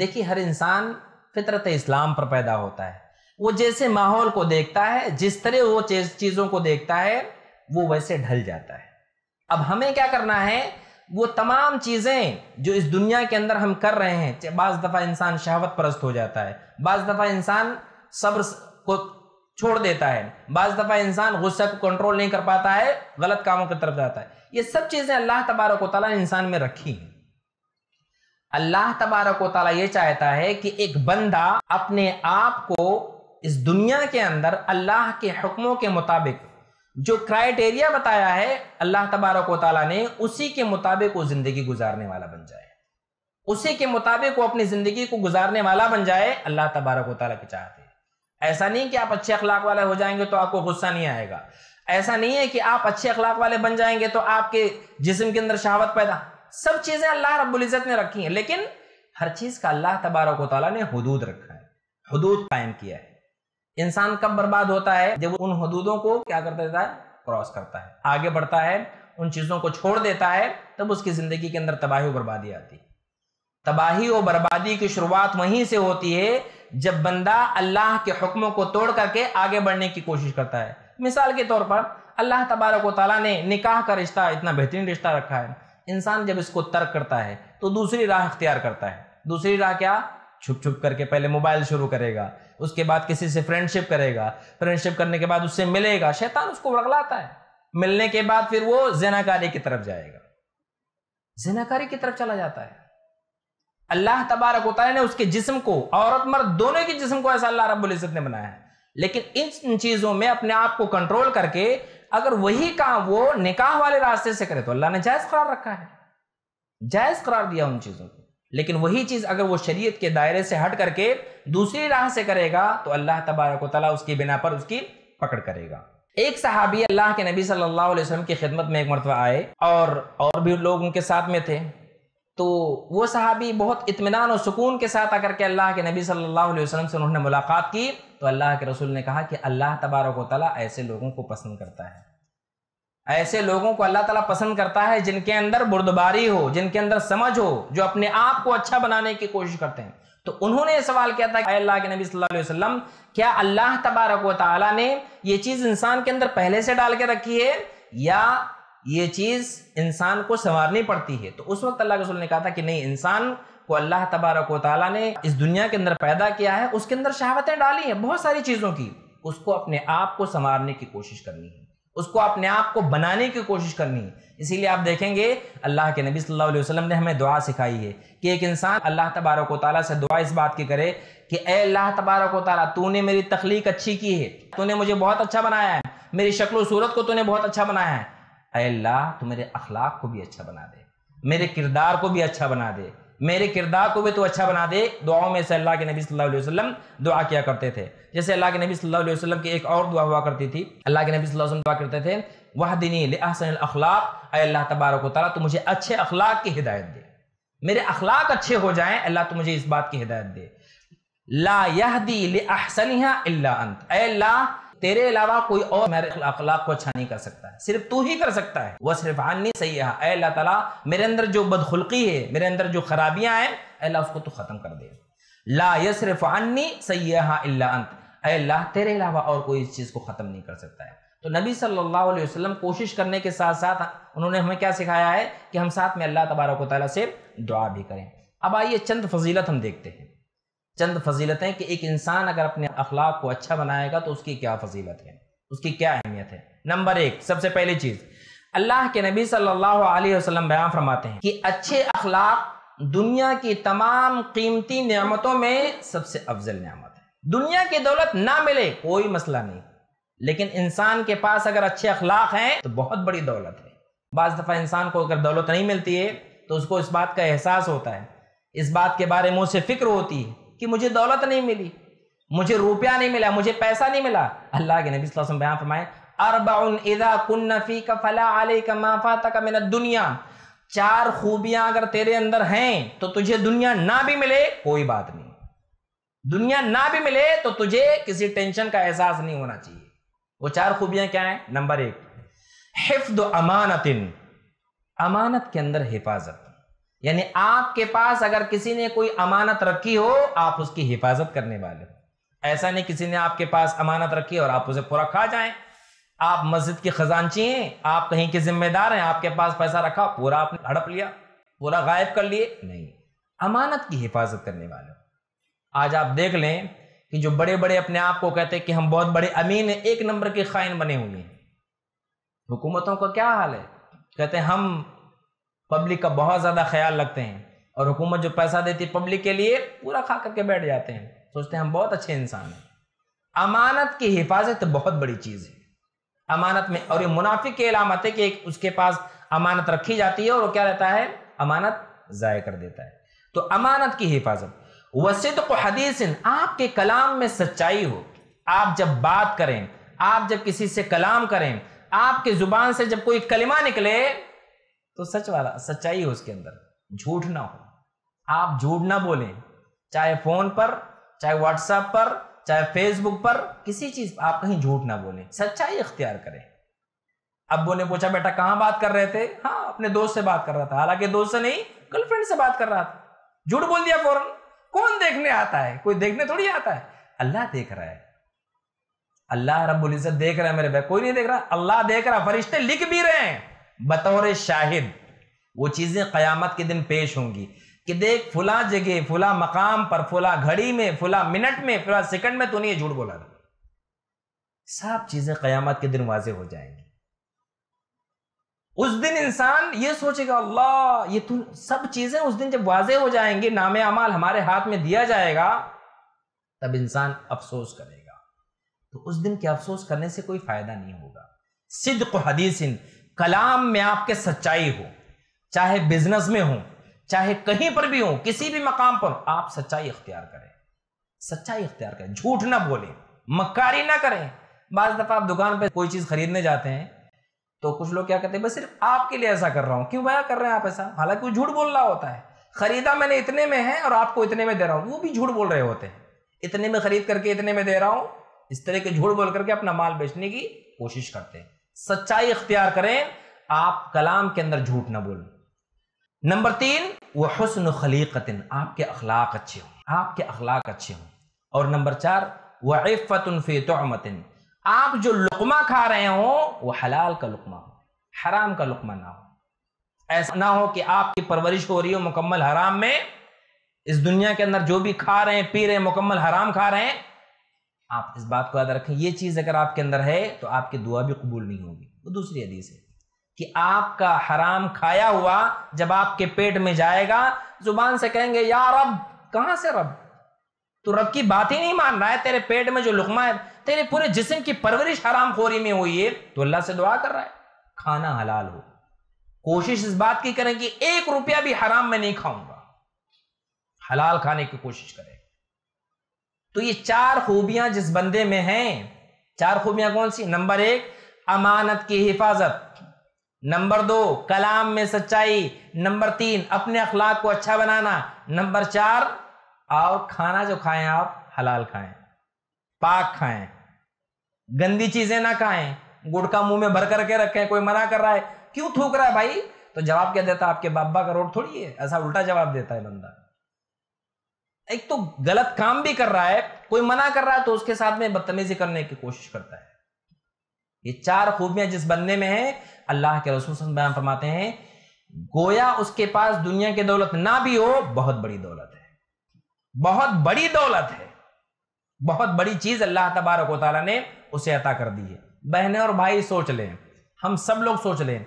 देखिए हर इंसान फितरत इस्लाम पर पैदा होता है वो जैसे माहौल को देखता है जिस तरह वो चीज़ों को देखता है वो वैसे ढल जाता है अब हमें क्या करना है वो तमाम चीज़ें जो इस दुनिया के अंदर हम कर रहे हैं बाज़ दफ़ा इंसान शहावत परस्त हो जाता है बाज़ दफ़ा इंसान सब्र को छोड़ देता है बाज़ दफ़ा इंसान गुस्से को कंट्रोल नहीं कर पाता है गलत कामों की तरफ जाता है ये सब चीज़ें अल्लाह तबारक वाली ने इंसान में रखी हैं अल्लाह तबारक वाली ये चाहता है कि एक बंदा अपने आप को इस दुनिया के अंदर अल्लाह के हुक्मों के मुताबिक जो क्राइटेरिया बताया है अल्लाह तबारक वाली ने उसी के मुताबिक वो जिंदगी गुजारने वाला बन जाए उसी के मुताबिक वो अपनी जिंदगी को गुजारने वाला बन जाए अल्लाह तबारक वाली के चाहते ऐसा नहीं कि आप अच्छे अखलाक वाले हो जाएंगे तो आपको गुस्सा नहीं आएगा ऐसा नहीं है कि आप अच्छे अखलाक वाले बन जाएंगे तो आपके जिसम के अंदर शहावत पैदा सब चीज़ें अल्लाह रबुलजत ने रखी हैं लेकिन हर चीज़ का अल्लाह तबारक वाली ने हदूद रखा है हदूद कायम किया है इंसान कब बर्बाद होता है जब उन हदूदों को क्या कर देता है क्रॉस करता है आगे बढ़ता है उन चीज़ों को छोड़ देता है तब उसकी ज़िंदगी के अंदर तबाही और बर्बादी आती है तबाही और बर्बादी की शुरुआत वहीं से होती है जब बंदा अल्लाह के हुक्मों को तोड़ करके आगे बढ़ने की कोशिश करता है मिसाल के तौर पर अल्लाह तबारक ताली ने निकाह का रिश्ता इतना बेहतरीन रिश्ता रखा है इंसान जब इसको तर्क करता है तो दूसरी राह अख्तियार करता है दूसरी राह क्या छुप छुप करके पहले मोबाइल शुरू करेगा उसके बाद किसी से फ्रेंडशिप करेगा फ्रेंडशिप करने के बाद उससे मिलेगा शैतान उसको रगलाता है मिलने के बाद फिर वो जनाकारी की तरफ जाएगा जनाकारी की तरफ चला जाता है अल्लाह तबारक है ने उसके जिस्म को औरत मर्द दोनों के जिस्म को ऐसा अल्लाह रब्बुल इज़्ज़त ने बनाया है लेकिन इन चीज़ों में अपने आप को कंट्रोल करके अगर वही काम वो निकाह वाले रास्ते से करे तो अल्लाह ने जायज़ करार रखा है जायज़ करार दिया उन चीज़ों को लेकिन वही चीज अगर वो शरीयत के दायरे से हट करके दूसरी राह से करेगा तो अल्लाह तबारक तला उसकी बिना पर उसकी पकड़ करेगा एक सहाबी अल्लाह के नबी सल्लल्लाहु अलैहि वसल्लम की खिदमत में एक मरतबा आए और और भी लोग उनके साथ में थे तो वो सहाबी बहुत इतमान और सुकून के साथ आकर के अल्लाह के नबी सल्लल्लाहु अलैहि वसल्लम से उन्होंने मुलाकात की तो अल्लाह के रसूल ने कहा कि अल्लाह तबारक ताली ऐसे लोगों को पसंद करता है ऐसे लोगों को अल्लाह ताला पसंद करता है जिनके अंदर बुर्दबारी हो जिनके अंदर समझ हो जो अपने आप को अच्छा बनाने की कोशिश करते हैं तो उन्होंने ये सवाल किया था कि अल्लाह के नबी सल्लल्लाहु अलैहि वसल्लम क्या अल्लाह तबारक व ताला ने ये चीज़ इंसान के अंदर पहले से डाल के रखी है या ये चीज़ इंसान को संवारनी पड़ती है तो उस वक्त अल्लाह रसूल ने कहा था कि नहीं इंसान को अल्लाह तबारक व ने इस दुनिया के अंदर पैदा किया है उसके अंदर शहावतें डाली हैं बहुत सारी चीज़ों की उसको अपने आप को संवारने की कोशिश करनी है उसको अपने आप को बनाने की कोशिश करनी है इसीलिए आप देखेंगे अल्लाह के नबी सल्लल्लाहु अलैहि वसल्लम ने हमें दुआ सिखाई है कि एक इंसान अल्लाह तबारक वाली से दुआ इस बात की करे कि ए अल्लाह तबारक वाली तूने मेरी तख्लीक अच्छी की है तूने मुझे बहुत अच्छा बनाया है मेरी शक्ल सूरत को तूने बहुत अच्छा बनाया है अल्लाह तू मेरे अखलाक को भी अच्छा बना दे मेरे किरदार को भी अच्छा बना दे मेरे किरदार को भी तो अच्छा बना दे दुआओं में से अल्लाह के नबी सल्लल्लाहु अलैहि वसल्लम दुआ किया करते थे जैसे अल्लाह के नबी सल्लल्लाहु अलैहि वसल्लम की एक और दुआ हुआ करती थी अल्लाह के नबी सल्लल्लाहु अलैहि वसल्लम दुआ करते थे वह दिनी अहसन अखलाक अल्लाह तबारक तारा तो मुझे अच्छे अखलाक की हिदायत दे मेरे अखलाक अच्छे हो जाए अल्लाह तो मुझे इस बात की हिदायत दे ला यह दी अल्लाह अंत अल्लाह तेरे अलावा कोई और मेरे अखलाक को अच्छा नहीं कर सकता है सिर्फ तू ही कर सकता है वह सिर्फ आनी सही है अल्लाह तला मेरे अंदर जो बदखुल्की है मेरे अंदर जो खराबियां हैं अल्लाह उसको तो ख़त्म कर दे ला यसरफ आनी सयाहा अल्ला अंत अल्लाह तेरे अलावा और कोई इस चीज़ को ख़त्म नहीं कर सकता है तो नबी सल्लल्लाहु अलैहि वसल्लम कोशिश करने के साथ साथ उन्होंने हमें क्या सिखाया है कि हम साथ में अल्लाह तबारक से दुआ भी करें अब आइए चंद फजीलत हम देखते हैं चंद फजीलतें कि एक इंसान अगर अपने अखलाक को अच्छा बनाएगा तो उसकी क्या फजीलत है उसकी क्या अहमियत है नंबर एक सबसे पहली चीज़ अल्लाह के नबी सल्लल्लाहु अलैहि वसल्लम बयान फरमाते हैं कि अच्छे अखलाक दुनिया की तमाम कीमती नियामतों में सबसे अफजल नियामत है दुनिया की दौलत ना मिले कोई मसला नहीं लेकिन इंसान के पास अगर अच्छे अखलाक हैं तो बहुत बड़ी दौलत है बज दफ़ा इंसान को अगर दौलत नहीं मिलती है तो उसको इस बात का एहसास होता है इस बात के बारे में उसे फिक्र होती है कि मुझे दौलत नहीं मिली मुझे रुपया नहीं मिला मुझे पैसा नहीं मिला अल्लाह के नबी वसल्लम बयान फरमाए अरबाउन इदा कुन्नफी का फला आले का माफा तक मेरा दुनिया चार खूबियां अगर तेरे अंदर हैं तो तुझे दुनिया ना भी मिले कोई बात नहीं दुनिया ना भी मिले तो तुझे किसी टेंशन का एहसास नहीं होना चाहिए वो चार खूबियां क्या हैं नंबर एक हिफ्द अमानतिन अमानत के अंदर हिफाजत यानी आपके पास अगर किसी ने कोई अमानत रखी हो आप उसकी हिफाजत करने वाले हो ऐसा नहीं किसी ने आपके पास अमानत रखी और आप उसे पूरा खा जाए आप मस्जिद की खजानची हैं आप कहीं के जिम्मेदार हैं आपके पास पैसा रखा पूरा आपने हड़प लिया पूरा गायब कर लिए नहीं अमानत की हिफाजत करने वाले आज आप देख लें कि जो बड़े बड़े अपने आप को कहते हैं कि हम बहुत बड़े अमीन हैं एक नंबर के खाइन बने हुए हैं हुकूमतों का क्या हाल है कहते हैं हम पब्लिक का बहुत ज़्यादा ख्याल रखते हैं और हुकूमत जो पैसा देती है पब्लिक के लिए पूरा खा करके बैठ जाते हैं सोचते हैं हम बहुत अच्छे इंसान हैं अमानत की हिफाजत बहुत बड़ी चीज़ है अमानत में और ये मुनाफिक की अलामत है कि एक उसके पास अमानत रखी जाती है और वो क्या रहता है अमानत ज़ाय कर देता है तो अमानत की हिफाजत वसीद को हदीस आपके कलाम में सच्चाई हो आप जब बात करें आप जब किसी से कलाम करें आपके जुबान से जब कोई कलिमा निकले तो सच वाला सच्चाई हो उसके अंदर झूठ ना हो आप झूठ ना बोलें चाहे फोन पर चाहे व्हाट्सएप पर चाहे फेसबुक पर किसी चीज पर आप कहीं झूठ ना बोलें सच्चाई इख्तियार करें अब्बू ने पूछा बेटा कहां बात कर रहे थे हाँ अपने दोस्त से बात कर रहा था हालांकि दोस्त से नहीं गर्लफ्रेंड से बात कर रहा था झूठ बोल दिया फौरन कौन देखने आता है कोई देखने थोड़ी आता है अल्लाह देख रहा है अल्लाह रब्बुल इज्जत देख रहा है मेरे भाई कोई नहीं देख रहा अल्लाह देख रहा फरिश्ते लिख भी रहे हैं बतौर शाहिद वो चीज़ें क़यामत के दिन पेश होंगी कि देख फुला जगह फुला मकाम पर फुला घड़ी में फुला मिनट में फुला सेकंड में तो नहीं झूठ बोला था सब चीज़ें क़यामत के दिन वाजे हो जाएंगी उस दिन इंसान ये सोचेगा अल्लाह ये तू सब चीज़ें उस दिन जब वाजे हो जाएंगी नाम अमाल हमारे हाथ में दिया जाएगा तब इंसान अफसोस करेगा तो उस दिन के अफसोस करने से कोई फ़ायदा नहीं होगा सिद्ध हदीसिन कलाम में आपके सच्चाई हो चाहे बिजनेस में हो चाहे कहीं पर भी हो किसी भी मकाम पर आप सच्चाई अख्तियार करें सच्चाई अख्तियार करें झूठ ना बोले मक्कारी ना करें बाज दफा आप दुकान पर कोई चीज खरीदने जाते हैं तो कुछ लोग क्या कहते हैं बस सिर्फ आपके लिए ऐसा कर रहा हूं क्यों भया कर रहे हैं आप ऐसा हालांकि वो झूठ बोल रहा होता है खरीदा मैंने इतने में है और आपको इतने में दे रहा हूं वो भी झूठ बोल रहे होते हैं इतने में खरीद करके इतने में दे रहा हूं इस तरह के झूठ बोल करके अपना माल बेचने की कोशिश करते हैं सच्चाई इख्तियार करें आप कलाम के अंदर झूठ ना बोलें नंबर तीन वह हसन खलीकतिन आपके अखलाक अच्छे हों आपके अखलाक अच्छे हों और नंबर चार वह इफ़तनफ़ी आप जो लुकमा खा रहे हो वो हलाल का लुकमा हो हराम का लुकमा ना हो ऐसा ना हो कि आपकी परवरिश हो रही हो मुकम्मल हराम में इस दुनिया के अंदर जो भी खा रहे हैं पी रहे हैं मुकम्मल हराम खा रहे हैं आप इस बात को याद रखें ये चीज़ अगर आपके अंदर है तो आपकी दुआ भी कबूल नहीं होगी वो दूसरी हदीस है कि आपका हराम खाया हुआ जब आपके पेट में जाएगा जुबान से कहेंगे या रब कहाँ से रब तो रब की बात ही नहीं मान रहा है तेरे पेट में जो लुकमा है तेरे पूरे जिसम की परवरिश हराम खोरी में हुई है तो अल्लाह से दुआ कर रहा है खाना हलाल हो कोशिश इस बात की करें कि एक रुपया भी हराम में नहीं खाऊंगा हलाल खाने की कोशिश करें तो ये चार खूबियां जिस बंदे में हैं चार खूबियां कौन सी नंबर एक अमानत की हिफाजत नंबर दो कलाम में सच्चाई नंबर तीन अपने अखलाक को अच्छा बनाना नंबर चार और खाना जो खाएं आप हलाल खाएं पाक खाएं गंदी चीजें ना खाएं गुड़का मुंह में भर करके रखें कोई मना कर रहा है क्यों थूक रहा है भाई तो जवाब क्या देता है आपके बाबा का रोड थोड़ी है ऐसा उल्टा जवाब देता है बंदा एक तो गलत काम भी कर रहा है कोई मना कर रहा है तो उसके साथ में बदतमीजी करने की कोशिश करता है ये चार खूबियां जिस बंदे में है अल्लाह के रसूल बयान फरमाते हैं गोया उसके पास दुनिया की दौलत ना भी हो बहुत बड़ी दौलत है बहुत बड़ी दौलत है बहुत बड़ी चीज अल्लाह तबारक वाली ने उसे अता कर दी है बहने और भाई सोच लें हम सब लोग सोच लें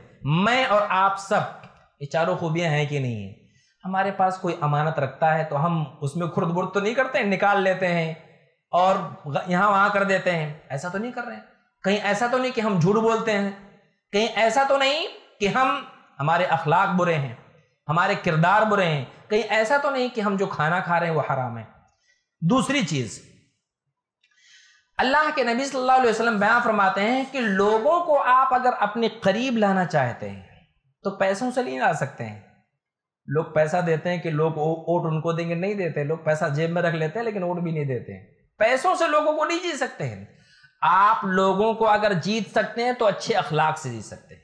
मैं और आप सब ये चारों खूबियां हैं कि नहीं है हमारे पास कोई अमानत रखता है तो हम उसमें खुर्द बुर्द तो नहीं करते निकाल लेते हैं और यहाँ वहाँ कर देते हैं ऐसा तो नहीं कर रहे हैं कहीं ऐसा तो नहीं कि हम झूठ बोलते हैं कहीं ऐसा तो नहीं कि हम हमारे अखलाक बुरे हैं हमारे किरदार बुरे हैं कहीं ऐसा तो नहीं कि हम जो खाना खा रहे हैं वो हराम है दूसरी चीज़ अल्लाह के नबी सल्लल्लाहु अलैहि वसल्लम बयान फरमाते हैं कि लोगों को आप अगर अपने करीब लाना चाहते हैं तो पैसों से नहीं ला सकते हैं लोग पैसा देते हैं कि लोग वोट उनको देंगे नहीं देते लोग पैसा जेब में रख लेते हैं लेकिन वोट भी नहीं देते हैं पैसों से लोगों को नहीं जीत सकते हैं आप लोगों को अगर जीत सकते हैं तो अच्छे अखलाक से जीत सकते हैं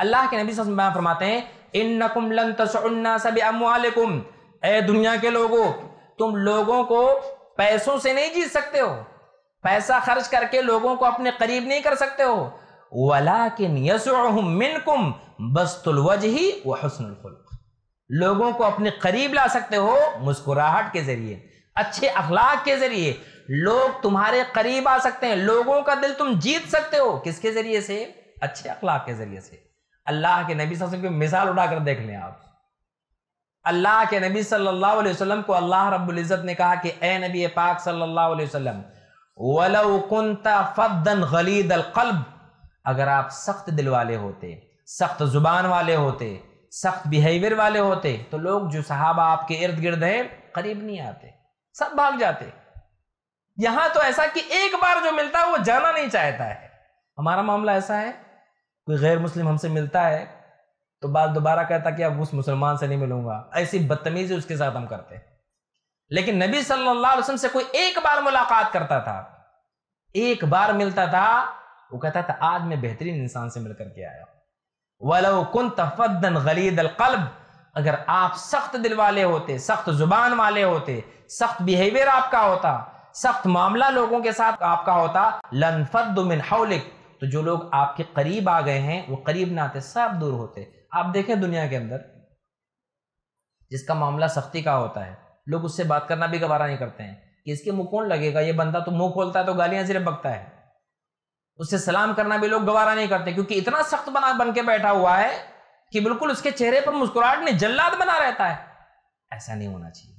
अल्लाह के नबी फरमाते हैं इन नकुम लन तसुन्ना सब अमवालकुम ए दुनिया के लोगों तुम लोगों को पैसों से नहीं जीत सकते हो पैसा खर्च करके लोगों को अपने करीब नहीं कर सकते हो वला के यसुम मिनकुम बस्तुल वजही व हसनुल लोगों को अपने करीब ला सकते हो मुस्कुराहट के जरिए अच्छे अखलाक के जरिए लोग तुम्हारे करीब आ सकते हैं लोगों का दिल तुम जीत सकते हो किसके जरिए से अच्छे अखलाक के जरिए से अल्लाह के नबी वसल्लम की मिसाल उठाकर देख लें आप अल्लाह के नबी सल्लल्लाहु अलैहि वसल्लम को अल्लाह रब्बुल इज़्ज़त ने कहा कि ए नबी पाक सल्लल्लाहु अलैहि वसल्लम वलौ कुंता फद्दन गलीद अगर आप सख्त दिल वाले होते सख्त जुबान वाले होते सख्त बिहेवियर वाले होते तो लोग जो साहब आपके इर्द गिर्द हैं करीब नहीं आते सब भाग जाते यहां तो ऐसा कि एक बार जो मिलता है वो जाना नहीं चाहता है हमारा मामला ऐसा है कोई गैर मुस्लिम हमसे मिलता है तो बाद दोबारा कहता कि अब उस मुसलमान से नहीं मिलूंगा ऐसी बदतमीजी उसके साथ हम करते हैं लेकिन नबी सल्लल्लाहु अलैहि वसल्लम से कोई एक बार मुलाकात करता था एक बार मिलता था वो कहता था आज मैं बेहतरीन इंसान से मिलकर के आया वलो तफदन अगर आप सख्त दिल वाले होते सख्त जुबान वाले होते सख्त बिहेवियर आपका होता सख्त मामला लोगों के साथ आपका होता लनफद हौलिक तो जो लोग आपके करीब आ गए हैं वो करीब ना आते सब दूर होते आप देखें दुनिया के अंदर जिसका मामला सख्ती का होता है लोग उससे बात करना भी गवारा नहीं करते हैं कि इसके मुंह कौन लगेगा ये बंदा तो मुंह खोलता है तो गालियां सिर्फ बकता है उससे सलाम करना भी लोग गवारा नहीं करते क्योंकि इतना सख्त बना बन के बैठा हुआ है कि बिल्कुल उसके चेहरे पर मुस्कुराहट नहीं जल्लाद बना रहता है ऐसा नहीं होना चाहिए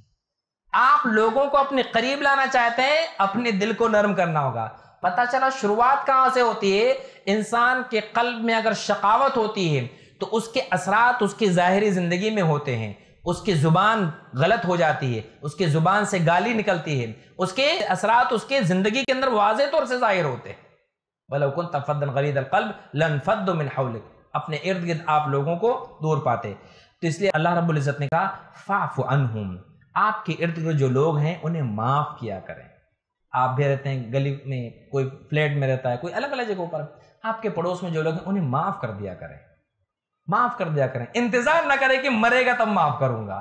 आप लोगों को अपने करीब लाना चाहते हैं अपने दिल को नरम करना होगा पता चला शुरुआत कहां से होती है इंसान के कल्ब में अगर शकावत होती है तो उसके असरात उसकी ज़ाहरी ज़िंदगी में होते हैं उसकी ज़ुबान गलत हो जाती है उसकी ज़ुबान से गाली निकलती है उसके असरात उसके ज़िंदगी के अंदर वाज तौर से ज़ाहिर होते हैं भला कुन तफदन गरीद अलकल्ब फद मिन हौलिक अपने इर्द गिर्द आप लोगों को दूर पाते तो इसलिए अल्लाह रब्बुल इज़्ज़त ने कहा फ़ाफ़ अनहुम आपके इर्द गिर्द जो लोग हैं उन्हें माफ़ किया करें आप भी रहते हैं गली में कोई फ्लैट में रहता है कोई अलग अलग जगहों पर आपके पड़ोस में जो लोग हैं उन्हें माफ़ कर दिया करें माफ़ कर दिया करें इंतज़ार ना करें कि मरेगा तब माफ़ करूंगा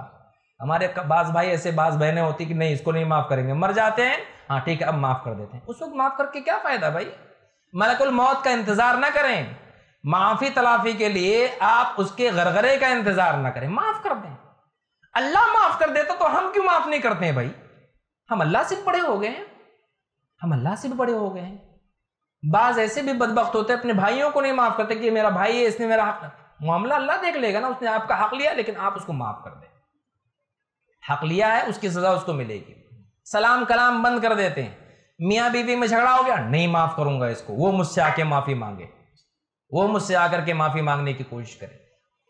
हमारे बास भाई ऐसे बास बहनें होती कि नहीं इसको नहीं माफ़ करेंगे मर जाते हैं हाँ ठीक है अब माफ़ कर देते हैं उस वक्त माफ़ करके क्या फ़ायदा भाई मलकुल मौत का इंतजार ना करें माफी तलाफी के लिए आप उसके गरगरे का इंतजार ना करें माफ कर दें अल्लाह माफ कर देता तो हम क्यों माफ नहीं करते हैं भाई हम अल्लाह से बड़े हो गए हैं हम अल्लाह से भी बड़े हो गए हैं बाज ऐसे भी बदबख्त होते हैं अपने भाइयों को नहीं माफ करते कि मेरा भाई है इसने मेरा हक मामला अल्लाह देख लेगा ना उसने आपका हक लिया लेकिन आप उसको माफ कर दें हक लिया है उसकी सजा उसको मिलेगी सलाम कलाम बंद कर देते हैं मियाँ बीवी में झगड़ा हो गया नहीं माफ करूंगा इसको वो मुझसे आके माफी मांगे वो मुझसे आकर के माफी मांगने की कोशिश करे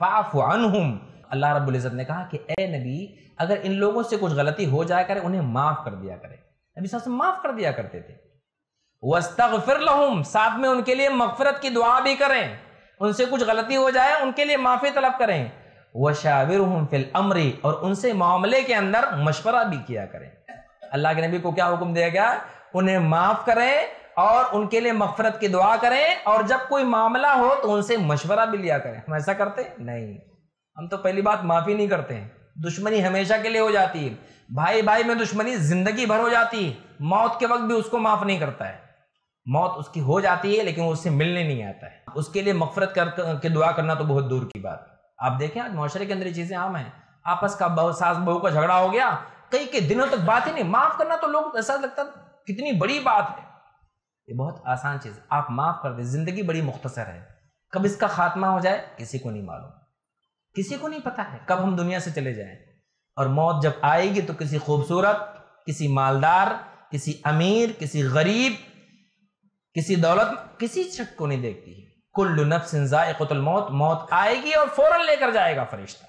पाफ अल्लाह रब्बुल इज़्ज़त ने कहा कि ए नबी अगर इन लोगों से कुछ गलती हो जाए करे उन्हें माफ कर दिया करे नबी साहब माफ कर दिया करते थे वस्तगफिर लहुम साथ में उनके लिए मगफरत की दुआ भी करें उनसे कुछ गलती हो जाए उनके लिए माफी तलब करें वशाविर फिल अमरी और उनसे मामले के अंदर मशवरा भी किया करें अल्लाह के नबी को क्या हुक्म दिया गया उन्हें माफ करें और उनके लिए मफफरत की दुआ करें और जब कोई मामला हो तो उनसे मशवरा भी लिया करें हम ऐसा करते नहीं हम तो पहली बात माफ़ी नहीं करते हैं दुश्मनी हमेशा के लिए हो जाती है भाई भाई में दुश्मनी जिंदगी भर हो जाती है मौत के वक्त भी उसको माफ़ नहीं करता है मौत उसकी हो जाती है लेकिन वो उससे मिलने नहीं आता है उसके लिए मफफरत कर के दुआ करना तो बहुत दूर की बात आप देखें आज माशरे के अंदर ये चीज़ें आम हैं आपस का बहु सास बहू का झगड़ा हो गया कई के दिनों तक बात ही नहीं माफ़ करना तो लोग ऐसा लगता कितनी बड़ी बात है ये बहुत आसान चीज़ आप माफ़ कर दे ज़िंदगी बड़ी मुख्तसर है कब इसका खात्मा हो जाए किसी को नहीं मालूम किसी को नहीं पता है कब हम दुनिया से चले जाएं और मौत जब आएगी तो किसी खूबसूरत किसी मालदार किसी अमीर किसी गरीब किसी दौलत किसी शक को नहीं देखती है कुल्लु नफ्सुल मौत मौत आएगी और फौरन लेकर जाएगा फरिश्ता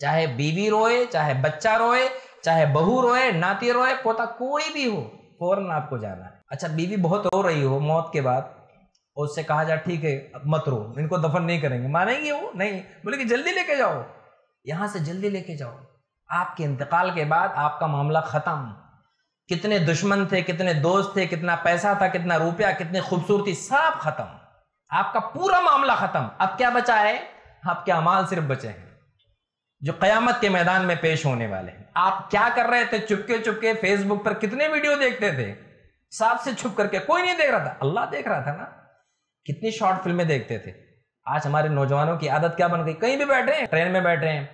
चाहे बीवी रोए चाहे बच्चा रोए चाहे बहू रोए नाती रोए पोता कोई भी हो फौरन आपको जाना है अच्छा बीवी बहुत रो रही हो मौत के बाद और उससे कहा जाए ठीक है मत रो इनको दफन नहीं करेंगे मानेंगे वो नहीं बोले कि जल्दी लेके जाओ यहाँ से जल्दी लेके जाओ आपके इंतकाल के बाद आपका मामला ख़त्म कितने दुश्मन थे कितने दोस्त थे कितना पैसा था कितना रुपया कितनी खूबसूरती सब ख़त्म आपका पूरा मामला ख़त्म अब क्या बचा है आपके अमाल सिर्फ बचे हैं जो कयामत के मैदान में पेश होने वाले हैं आप क्या कर रहे थे चुपके चुपके फेसबुक पर कितने वीडियो देखते थे साफ से छुप करके कोई नहीं देख रहा था अल्लाह देख रहा था ना कितनी शॉर्ट फिल्में देखते थे आज हमारे नौजवानों की आदत क्या बन गई कहीं भी बैठ रहे हैं ट्रेन में बैठ रहे हैं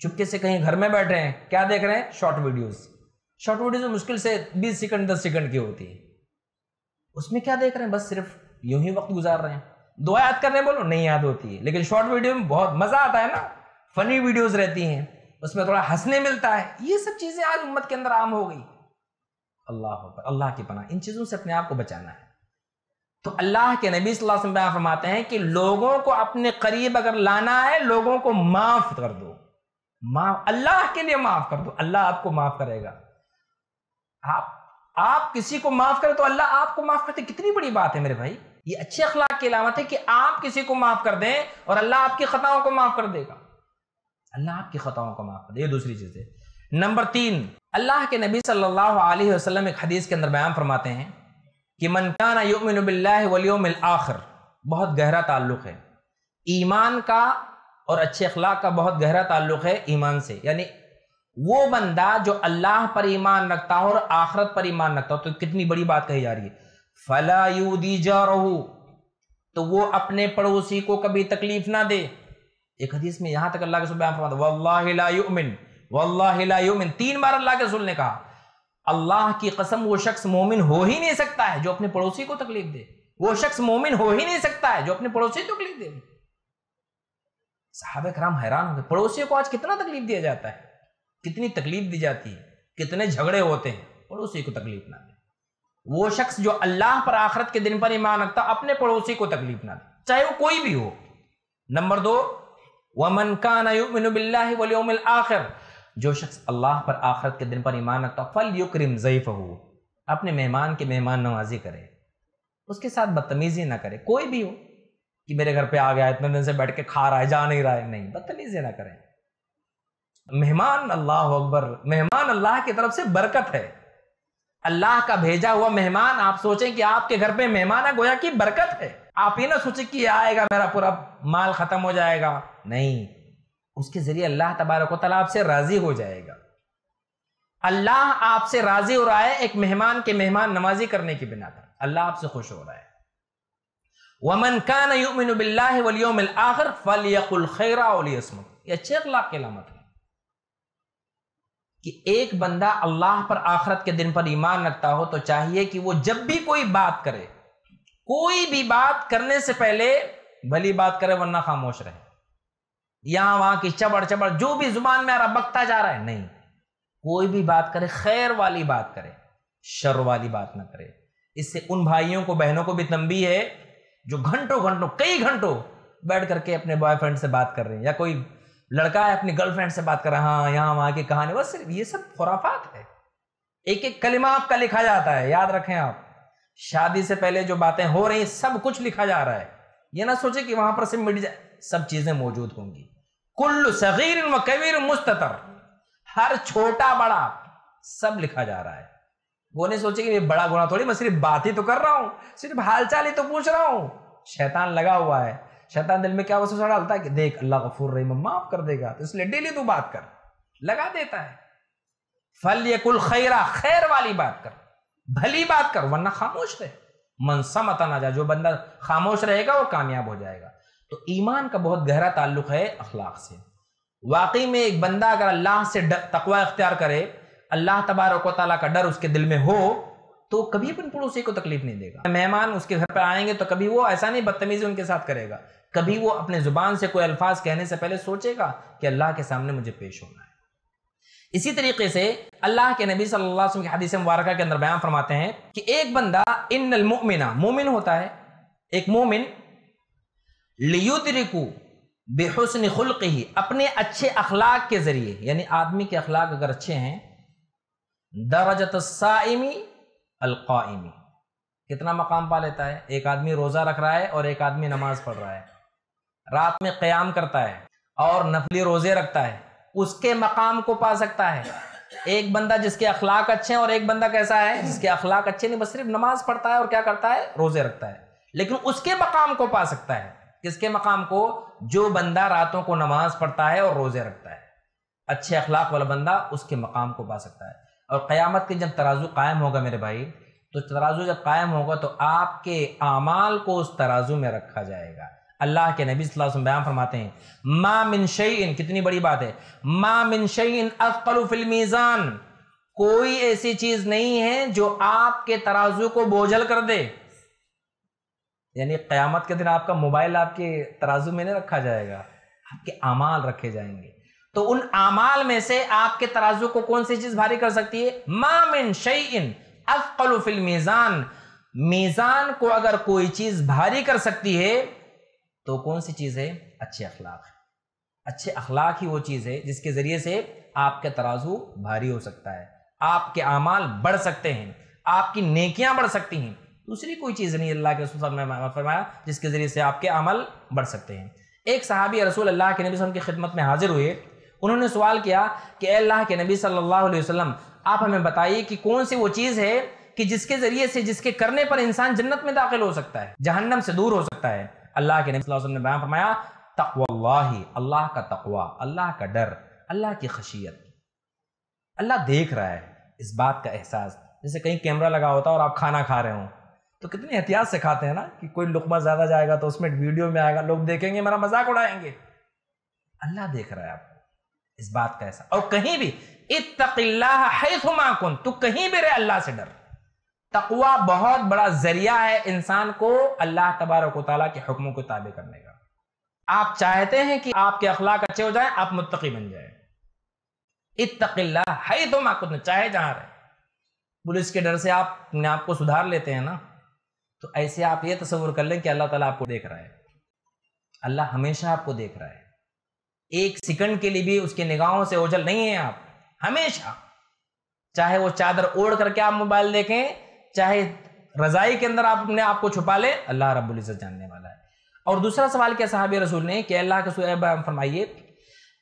चुपके से कहीं घर में बैठ रहे हैं क्या देख रहे हैं शॉर्ट वीडियोज शॉर्ट वीडियोज मुश्किल से बीस सेकंड दस सेकंड की होती है उसमें क्या देख रहे हैं बस सिर्फ यूं ही वक्त गुजार रहे हैं दुआ याद करने बोलो नहीं याद होती है लेकिन शॉर्ट वीडियो में बहुत मजा आता है ना फनी वीडियोस रहती हैं उसमें थोड़ा हंसने मिलता है ये सब चीज़ें आज उम्मत के अंदर आम हो गई अल्लाह अल्लाह की पना इन चीज़ों से अपने आप को बचाना है तो अल्लाह के नबी सल्लल्लाहु अलैहि वसल्लम फरमाते हैं कि लोगों को अपने करीब अगर लाना है लोगों को माफ़ कर दो माफ अल्लाह के लिए माफ़ कर दो अल्लाह आपको माफ़ करेगा आप आप किसी को माफ़ करें तो अल्लाह आपको माफ़ करते कितनी बड़ी बात है मेरे भाई ये अच्छे अखलाक की अलामत है कि आप किसी को माफ़ कर दें और अल्लाह आपकी ख़ताओं को माफ़ कर देगा अल्लाह आपकी खताओं को माफ कर दे ये दूसरी चीज़ है नंबर तीन अल्लाह के नबी सल्लल्लाहु अलैहि वसल्लम एक हदीस के अंदर बयान फरमाते हैं कि मनकाना युमिन आखिर बहुत गहरा ताल्लुक है ईमान का और अच्छे अखलाक का बहुत गहरा ताल्लुक है ईमान से यानी वो बंदा जो अल्लाह पर ईमान रखता हो और आखरत पर ईमान रखता हो तो कितनी बड़ी बात कही जा रही है फला यूदी जा रहू तो वो अपने पड़ोसी को कभी तकलीफ ना दे एक हदीस में यहां तक अल्लाह के सुबह वल्लाहिलायुमिन वल्लाहिलायुमिन तीन बार अल्लाह के रसूल ने कहा अल्लाह की कसम वो शख्स मोमिन हो ही नहीं सकता है जो अपने पड़ोसी को तकलीफ दे वो शख्स मोमिन हो ही नहीं सकता है जो अपने पड़ोसी को तकलीफ दे साहब कराम हैरान हो पड़ोसियों को आज कितना तकलीफ दिया जाता है कितनी तकलीफ दी जाती है कितने झगड़े होते हैं पड़ोसी को तकलीफ ना दे वो शख्स जो अल्लाह पर आखरत के दिन पर ईमान रखता अपने पड़ोसी को तकलीफ ना दे चाहे वो कोई भी हो नंबर दो वमन आखिर जो शख्स अल्लाह पर आखिरत के दिन पर ईमान रखता फल युक्रिम ज़यफ़ हो अपने मेहमान के मेहमान नवाजी करे उसके साथ बदतमीजी ना करे कोई भी हो कि मेरे घर पे आ गया इतने दिन से बैठ के खा रहा है जा नहीं रहा है नहीं बदतमीजी ना करें मेहमान अल्लाह अकबर मेहमान अल्लाह की तरफ से बरकत है अल्लाह का भेजा हुआ मेहमान आप सोचें कि आपके घर पे मेहमान है गोया की बरकत है आप ये ना सोचे कि आएगा मेरा पूरा माल खत्म हो जाएगा नहीं उसके जरिए अल्लाह तबारक तला आपसे राजी हो जाएगा अल्लाह आपसे राजी हो रहा है एक मेहमान के मेहमान नमाजी करने की बिना पर अल्लाह आपसे खुश हो रहा है वमन का नमिन आखिर फल खैरा अच्छे अखलाक की लामत है कि एक बंदा अल्लाह पर आखरत के दिन पर ईमान रखता हो तो चाहिए कि वो जब भी कोई बात करे कोई भी बात करने से पहले भली बात करे वरना खामोश रहे यहां वहां की चबड़ चबड़ जो भी जुबान में आ रहा बकता जा रहा है नहीं कोई भी बात करे खैर वाली बात करे शर वाली बात ना करे इससे उन भाइयों को बहनों को भी तंबी है जो घंटों घंटों कई घंटों बैठ करके अपने बॉयफ्रेंड से बात कर रहे हैं या कोई लड़का है अपनी गर्लफ्रेंड से बात कर रहा हाँ यहाँ वहां की कहानी बस सिर्फ ये सब खुराफात है एक एक कलिमा आपका लिखा जाता है याद रखें आप शादी से पहले जो बातें हो रही सब कुछ लिखा जा रहा है ये ना सोचे कि वहां पर सिर्फ मिट जाए सब चीजें मौजूद होंगी कुल्लु सगीर व कबीर मुस्ततर हर छोटा बड़ा सब लिखा जा रहा है वो नहीं सोचे कि बड़ा गुना थोड़ी मैं सिर्फ बात ही तो कर रहा हूं सिर्फ हालचाल ही तो पूछ रहा हूं शैतान लगा हुआ है शैतान दिल में क्या सोचा डालता है कि देख अल्लाह गफूर रही माफ कर देगा तो इसलिए डेली तू बात कर लगा देता है फल ये कुल खैरा खैर वाली बात कर भली बात कर वरना खामोश रहे मन समता ना जाए जो बंदा खामोश रहेगा वो कामयाब हो जाएगा तो ईमान का बहुत गहरा ताल्लुक है अखलाक से वाकई में एक बंदा अगर अल्लाह से तकवा अख्तियार करे अल्लाह तबारक ताली का डर उसके दिल में हो तो कभी अपन पड़ोसी को तकलीफ नहीं देगा मेहमान उसके घर पर आएंगे तो कभी वो ऐसा नहीं बदतमीजी उनके साथ करेगा कभी वो अपने ज़ुबान से कोई अल्फाज कहने से पहले सोचेगा कि अल्लाह के सामने मुझे पेश होना है इसी तरीके से अल्लाह के नबी सल्लल्लाहु अलैहि वसल्लम की हदीस मुबारक के अंदर बयान फरमाते हैं कि एक बंदा इन मोमिना मोमिन होता है एक मोमिन लियुद्रिकु बेहसन खुल्क ही अपने अच्छे अखलाक के ज़रिए यानी आदमी के अखलाक अगर अच्छे हैं दरजत साइमी अलकाइमी कितना मकाम पा लेता है एक आदमी रोज़ा रख रहा है और एक आदमी नमाज पढ़ रहा है रात में क़याम करता है और नफली रोज़े रखता है उसके मकाम को पा सकता है एक बंदा जिसके अखलाक अच्छे हैं और एक बंदा कैसा है जिसके अखलाक अच्छे नहीं बस सिर्फ नमाज पढ़ता है और क्या करता है रोजे रखता है लेकिन उसके मकाम को पा सकता है किसके मकाम को जो बंदा रातों को नमाज पढ़ता है और रोजे रखता है अच्छे अखलाक वाला बंदा उसके मकाम को पा सकता है और क़यामत के जब तराजू कायम होगा मेरे भाई तो तराजू जब कायम होगा तो आपके अमाल को उस तराजू में रखा जाएगा अल्लाह के नबी वसल्लम बयान फरमाते हैं मा मिन शैन कितनी बड़ी बात है मा मिन शैन फिल मीज़ान कोई ऐसी चीज़ नहीं है जो आपके तराजू को बोझल कर दे यानी क़यामत के दिन आपका मोबाइल आपके तराजू में नहीं रखा जाएगा आपके अमाल रखे जाएंगे तो उन अमाल में से आपके तराजू को कौन सी चीज़ भारी कर सकती है मा मिन शैन फिल मीज़ान मीज़ान को अगर कोई चीज़ भारी कर सकती है तो कौन सी चीज़ है अच्छे अखलाक अच्छे अखलाक ही वो चीज़ है जिसके ज़रिए से आपका तराजू भारी हो सकता है आपके अमाल बढ़ सकते हैं आपकी नेकियां बढ़ सकती हैं दूसरी कोई चीज़ नहीं अल्लाह के रसूल ने फरमाया जिसके ज़रिए से आपके अमल बढ़ सकते हैं एक सहाबी रसूल अल्लाह के नबी वसल्लम की खिदमत में हाजिर हुए उन्होंने सवाल किया कि अल्लाह के नबी सल्लल्लाहु अलैहि वसल्लम आप हमें बताइए कि कौन सी वो चीज़ है कि जिसके ज़रिए से जिसके करने पर इंसान जन्नत में दाखिल हो सकता है जहन्नम से दूर हो सकता है अल्लाह के नबी ने बयान फरमाया तकवाही अल्लाह का तकवा अल्लाह का डर अल्लाह की खशियत अल्लाह देख रहा है इस बात का एहसास जैसे कहीं कैमरा लगा होता है और आप खाना खा रहे हो तो कितने एहतियात से खाते हैं ना कि कोई लुकमा ज़्यादा जाएगा तो उसमें वीडियो में आएगा लोग देखेंगे मेरा मजाक उड़ाएंगे अल्लाह देख रहा है आपको इस बात का ऐसा और कहीं भी तू कहीं भी रहे अल्लाह से डर तकवा बहुत बड़ा जरिया है इंसान को अल्लाह तबारक वाली के हुक्मों को ताबे करने का आप चाहते हैं कि आपके अखलाक अच्छे हो जाए आप मुतकी बन जाए इतना है तो माकुद चाहे जहां रहे पुलिस के डर से आप अपने आप को सुधार लेते हैं ना तो ऐसे आप ये तस्वुर कर लें कि अल्लाह ताला आपको देख रहा है अल्लाह हमेशा आपको देख रहा है एक सेकंड के लिए भी उसकी निगाहों से ओझल नहीं है आप हमेशा चाहे वो चादर ओढ़ करके आप मोबाइल देखें चाहे रजाई के अंदर आप अपने आप को छुपा ले अल्लाह रब्बुल इज़्ज़त जानने वाला है और दूसरा सवाल क्या साहब रसूल ने कि अल्लाह के सुब फरमाइए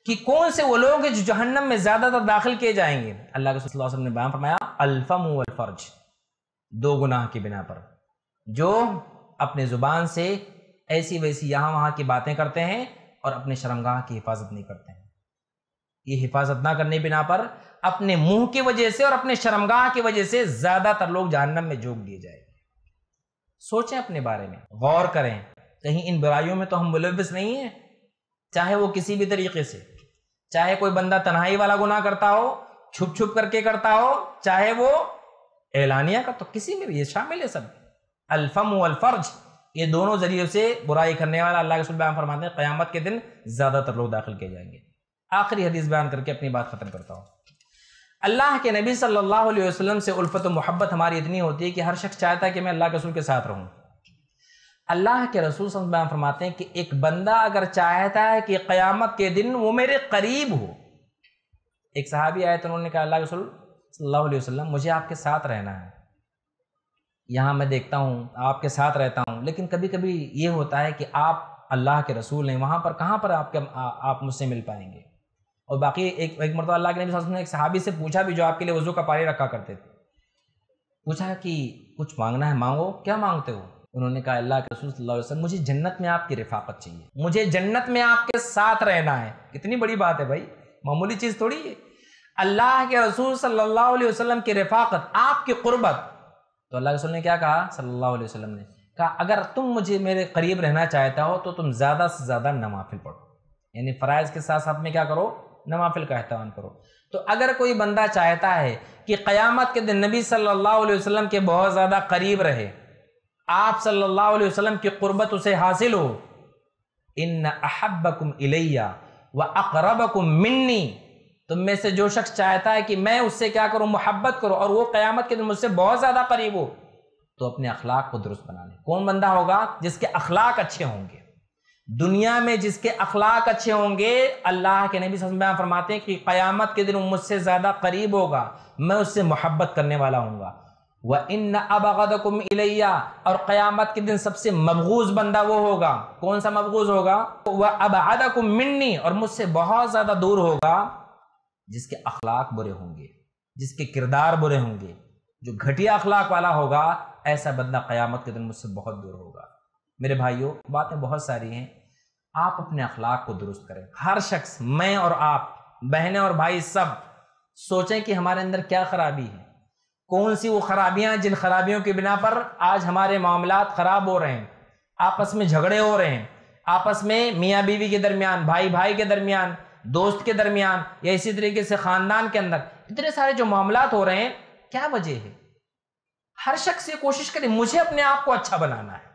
कि कौन से वो लोग जो जहन्नम में ज़्यादातर दाखिल किए जाएंगे अल्लाह के वसल्लम ने बयान फरमाया अल्फम अलफर्ज दो गुनाह की बिना पर जो अपने ज़ुबान से ऐसी वैसी यहाँ वहाँ की बातें करते हैं और अपने शर्मगाह की हिफाजत नहीं करते हैं ये हिफाजत ना करने बिना पर अपने मुंह की वजह से और अपने शर्मगाह की वजह से ज्यादातर लोग जहन्नम में झोंक दिए जाएंगे सोचें अपने बारे में गौर करें कहीं इन बुराइयों में तो हम मुलविस नहीं हैं चाहे वो किसी भी तरीके से चाहे कोई बंदा तनाई वाला गुनाह करता हो छुप छुप करके करता हो चाहे वो एलानिया का तो किसी में भी ये शामिल है सब अल्फम अल्फर्ज ये दोनों जरिए से बुराई करने वाला अल्लाह के सुबह फरमाते हैं क्यामत के दिन ज़्यादातर लोग दाखिल किए जाएंगे आखिरी हदीस बयान करके अपनी बात ख़त्म करता हूँ अल्लाह के नबी सल्लल्लाहु अलैहि वसल्लम से उल्फत मोहब्बत हमारी इतनी होती है कि हर शख्स चाहता है कि मैं अल्लाह के रसूल के साथ रहूं अल्लाह के रसूल समझ फरमाते हैं कि एक बंदा अगर चाहता है कि क़यामत के दिन वो मेरे करीब हो एक साहबी आए तो उन्होंने कहा अल्लाह के रसूल सल्लल्लाहु अलैहि वसल्लम मुझे आपके साथ रहना है यहाँ मैं देखता हूँ आपके साथ रहता हूँ लेकिन कभी कभी ये होता है कि आप अल्लाह के रसूल हैं वहाँ पर कहाँ पर आपके आप मुझसे मिल पाएंगे और बाकी एक एक मरतबा अल्लाह के नबी वसल्लम ने एक सहाबी से पूछा भी जो आपके लिए वज़ू का पानी रखा करते थे पूछा कि कुछ मांगना है मांगो क्या मांगते हो उन्होंने कहा अल्लाह के रसूल सल्लल्लाहु अलैहि वसल्लम मुझे जन्नत में आपकी रिफाकत चाहिए मुझे जन्नत में आपके साथ रहना है कितनी बड़ी बात है भाई मामूली चीज़ थोड़ी है अल्लाह के रसूल सल्लल्लाहु अलैहि वसल्लम की रिफाकत आपकी कुर्बत तो अल्लाह के रसूल ने क्या कहा सल्लल्लाहु अलैहि वसल्लम ने कहा अगर तुम मुझे मेरे करीब रहना चाहता हो तो तुम ज़्यादा से ज़्यादा नवाफिल पढ़ो यानी फ़राइज़ के साथ साथ में क्या करो नवाफिल का अहतवान करो तो अगर कोई बंदा चाहता है कि क़यामत के दिन नबी सल्लल्लाहु अलैहि वसल्लम के बहुत ज़्यादा करीब रहे आप सल्लल्लाहु अलैहि वसल्लम की क़ुरबत उसे हासिल हो इन अहबकुम इलैया व अकरबकुम मिन्नी तुम में से जो शख्स चाहता है कि मैं उससे क्या करूँ मोहब्बत करूँ और वो क़यामत के दिन मुझसे बहुत ज़्यादा करीब हो तो अपने अखलाक को दुरुस्त बना लें कौन बंदा होगा जिसके अखलाक अच्छे होंगे दुनिया में जिसके अखलाक अच्छे होंगे अल्लाह के नबी में फरमाते हैं कि क़यामत के दिन मुझसे ज़्यादा करीब होगा मैं उससे मोहब्बत करने वाला हूँ वह इन न अबगदकुम इलैया और क़यामत के दिन सबसे मबगूज़ बंदा वो होगा कौन सा मबगूज़ होगा वह अब अबदकुम मिन्नी और मुझसे बहुत ज़्यादा दूर होगा जिसके अखलाक बुरे होंगे जिसके किरदार बुरे होंगे जो घटिया अखलाक वाला होगा ऐसा बंदा क़यामत के दिन मुझसे बहुत दूर होगा मेरे भाइयों बातें बहुत सारी हैं आप अपने अखलाक को दुरुस्त करें हर शख्स मैं और आप बहनें और भाई सब सोचें कि हमारे अंदर क्या खराबी है कौन सी वो खराबियां जिन खराबियों के बिना पर आज हमारे मामला खराब हो रहे हैं आपस में झगड़े हो रहे हैं आपस में मियाँ बीवी के दरमियान भाई भाई के दरमियान दोस्त के दरमियान या इसी तरीके से खानदान के अंदर इतने सारे जो मामला हो रहे हैं क्या वजह है हर शख्स ये कोशिश करे मुझे अपने आप को अच्छा बनाना है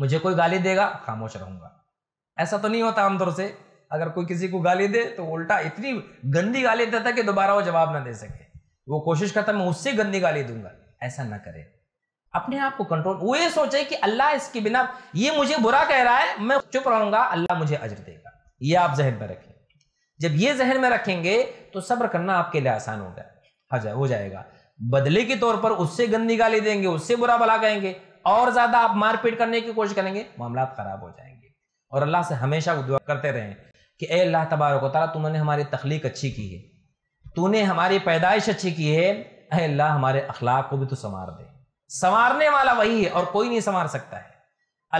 मुझे कोई गाली देगा खामोश रहूंगा ऐसा तो नहीं होता आमतौर से अगर कोई किसी को गाली दे तो उल्टा इतनी गंदी गाली देता कि दोबारा वो जवाब ना दे सके वो कोशिश करता मैं उससे गंदी गाली दूंगा ऐसा ना करे अपने आप को कंट्रोल वो ये सोचे कि अल्लाह इसके बिना ये मुझे बुरा कह रहा है मैं चुप रहूंगा अल्लाह मुझे अजर देगा ये आप जहन में रखें जब ये जहन में रखेंगे तो सब्र करना आपके लिए आसान होगा हो हाँ जाए हो जाएगा बदले के तौर पर उससे गंदी गाली देंगे उससे बुरा भला कहेंगे और ज्यादा आप मारपीट करने की कोशिश करेंगे मामला खराब हो जाएगा और अल्लाह से हमेशा दुआ करते रहें कि ए अल्लाह तबारक तारा तुमने हमारी तख्लीक अच्छी की है तूने हमारी पैदाइश अच्छी की है अः अल्लाह हमारे अखलाक को भी तो संवार दे संवारने वाला वही है और कोई नहीं संवार सकता है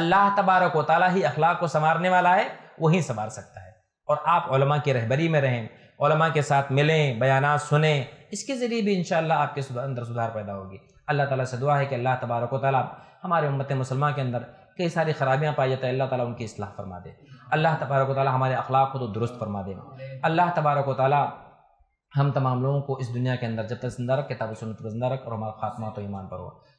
अल्लाह तबारक वाली ही अखलाक को संवारने वाला है वही संवार सकता है और आप ओलमा की रहबरी में रहें ओलमा के साथ मिलें बयान सुने इसके ज़रिए भी इन आपके अंदर सुधार पैदा होगी अल्लाह ताला से दुआ है कि अल्लाह तबारक वाली हमारे उम्मत मुसलमान के अंदर कई सारी खराबियाँ पाई जाती है अल्लाह ताला उनकी असलाह फरमा दे अल्लाह तबारक ताली हमारे अखलाक को तो दुरुस्त फरमा दे अल्लाह तबारक ताली हम तमाम लोगों को इस दुनिया के अंदर जब तक जिंदा रख किताब सुनत पर जिंदा रख और हमारा खात्मा तो ईमान पर हुआ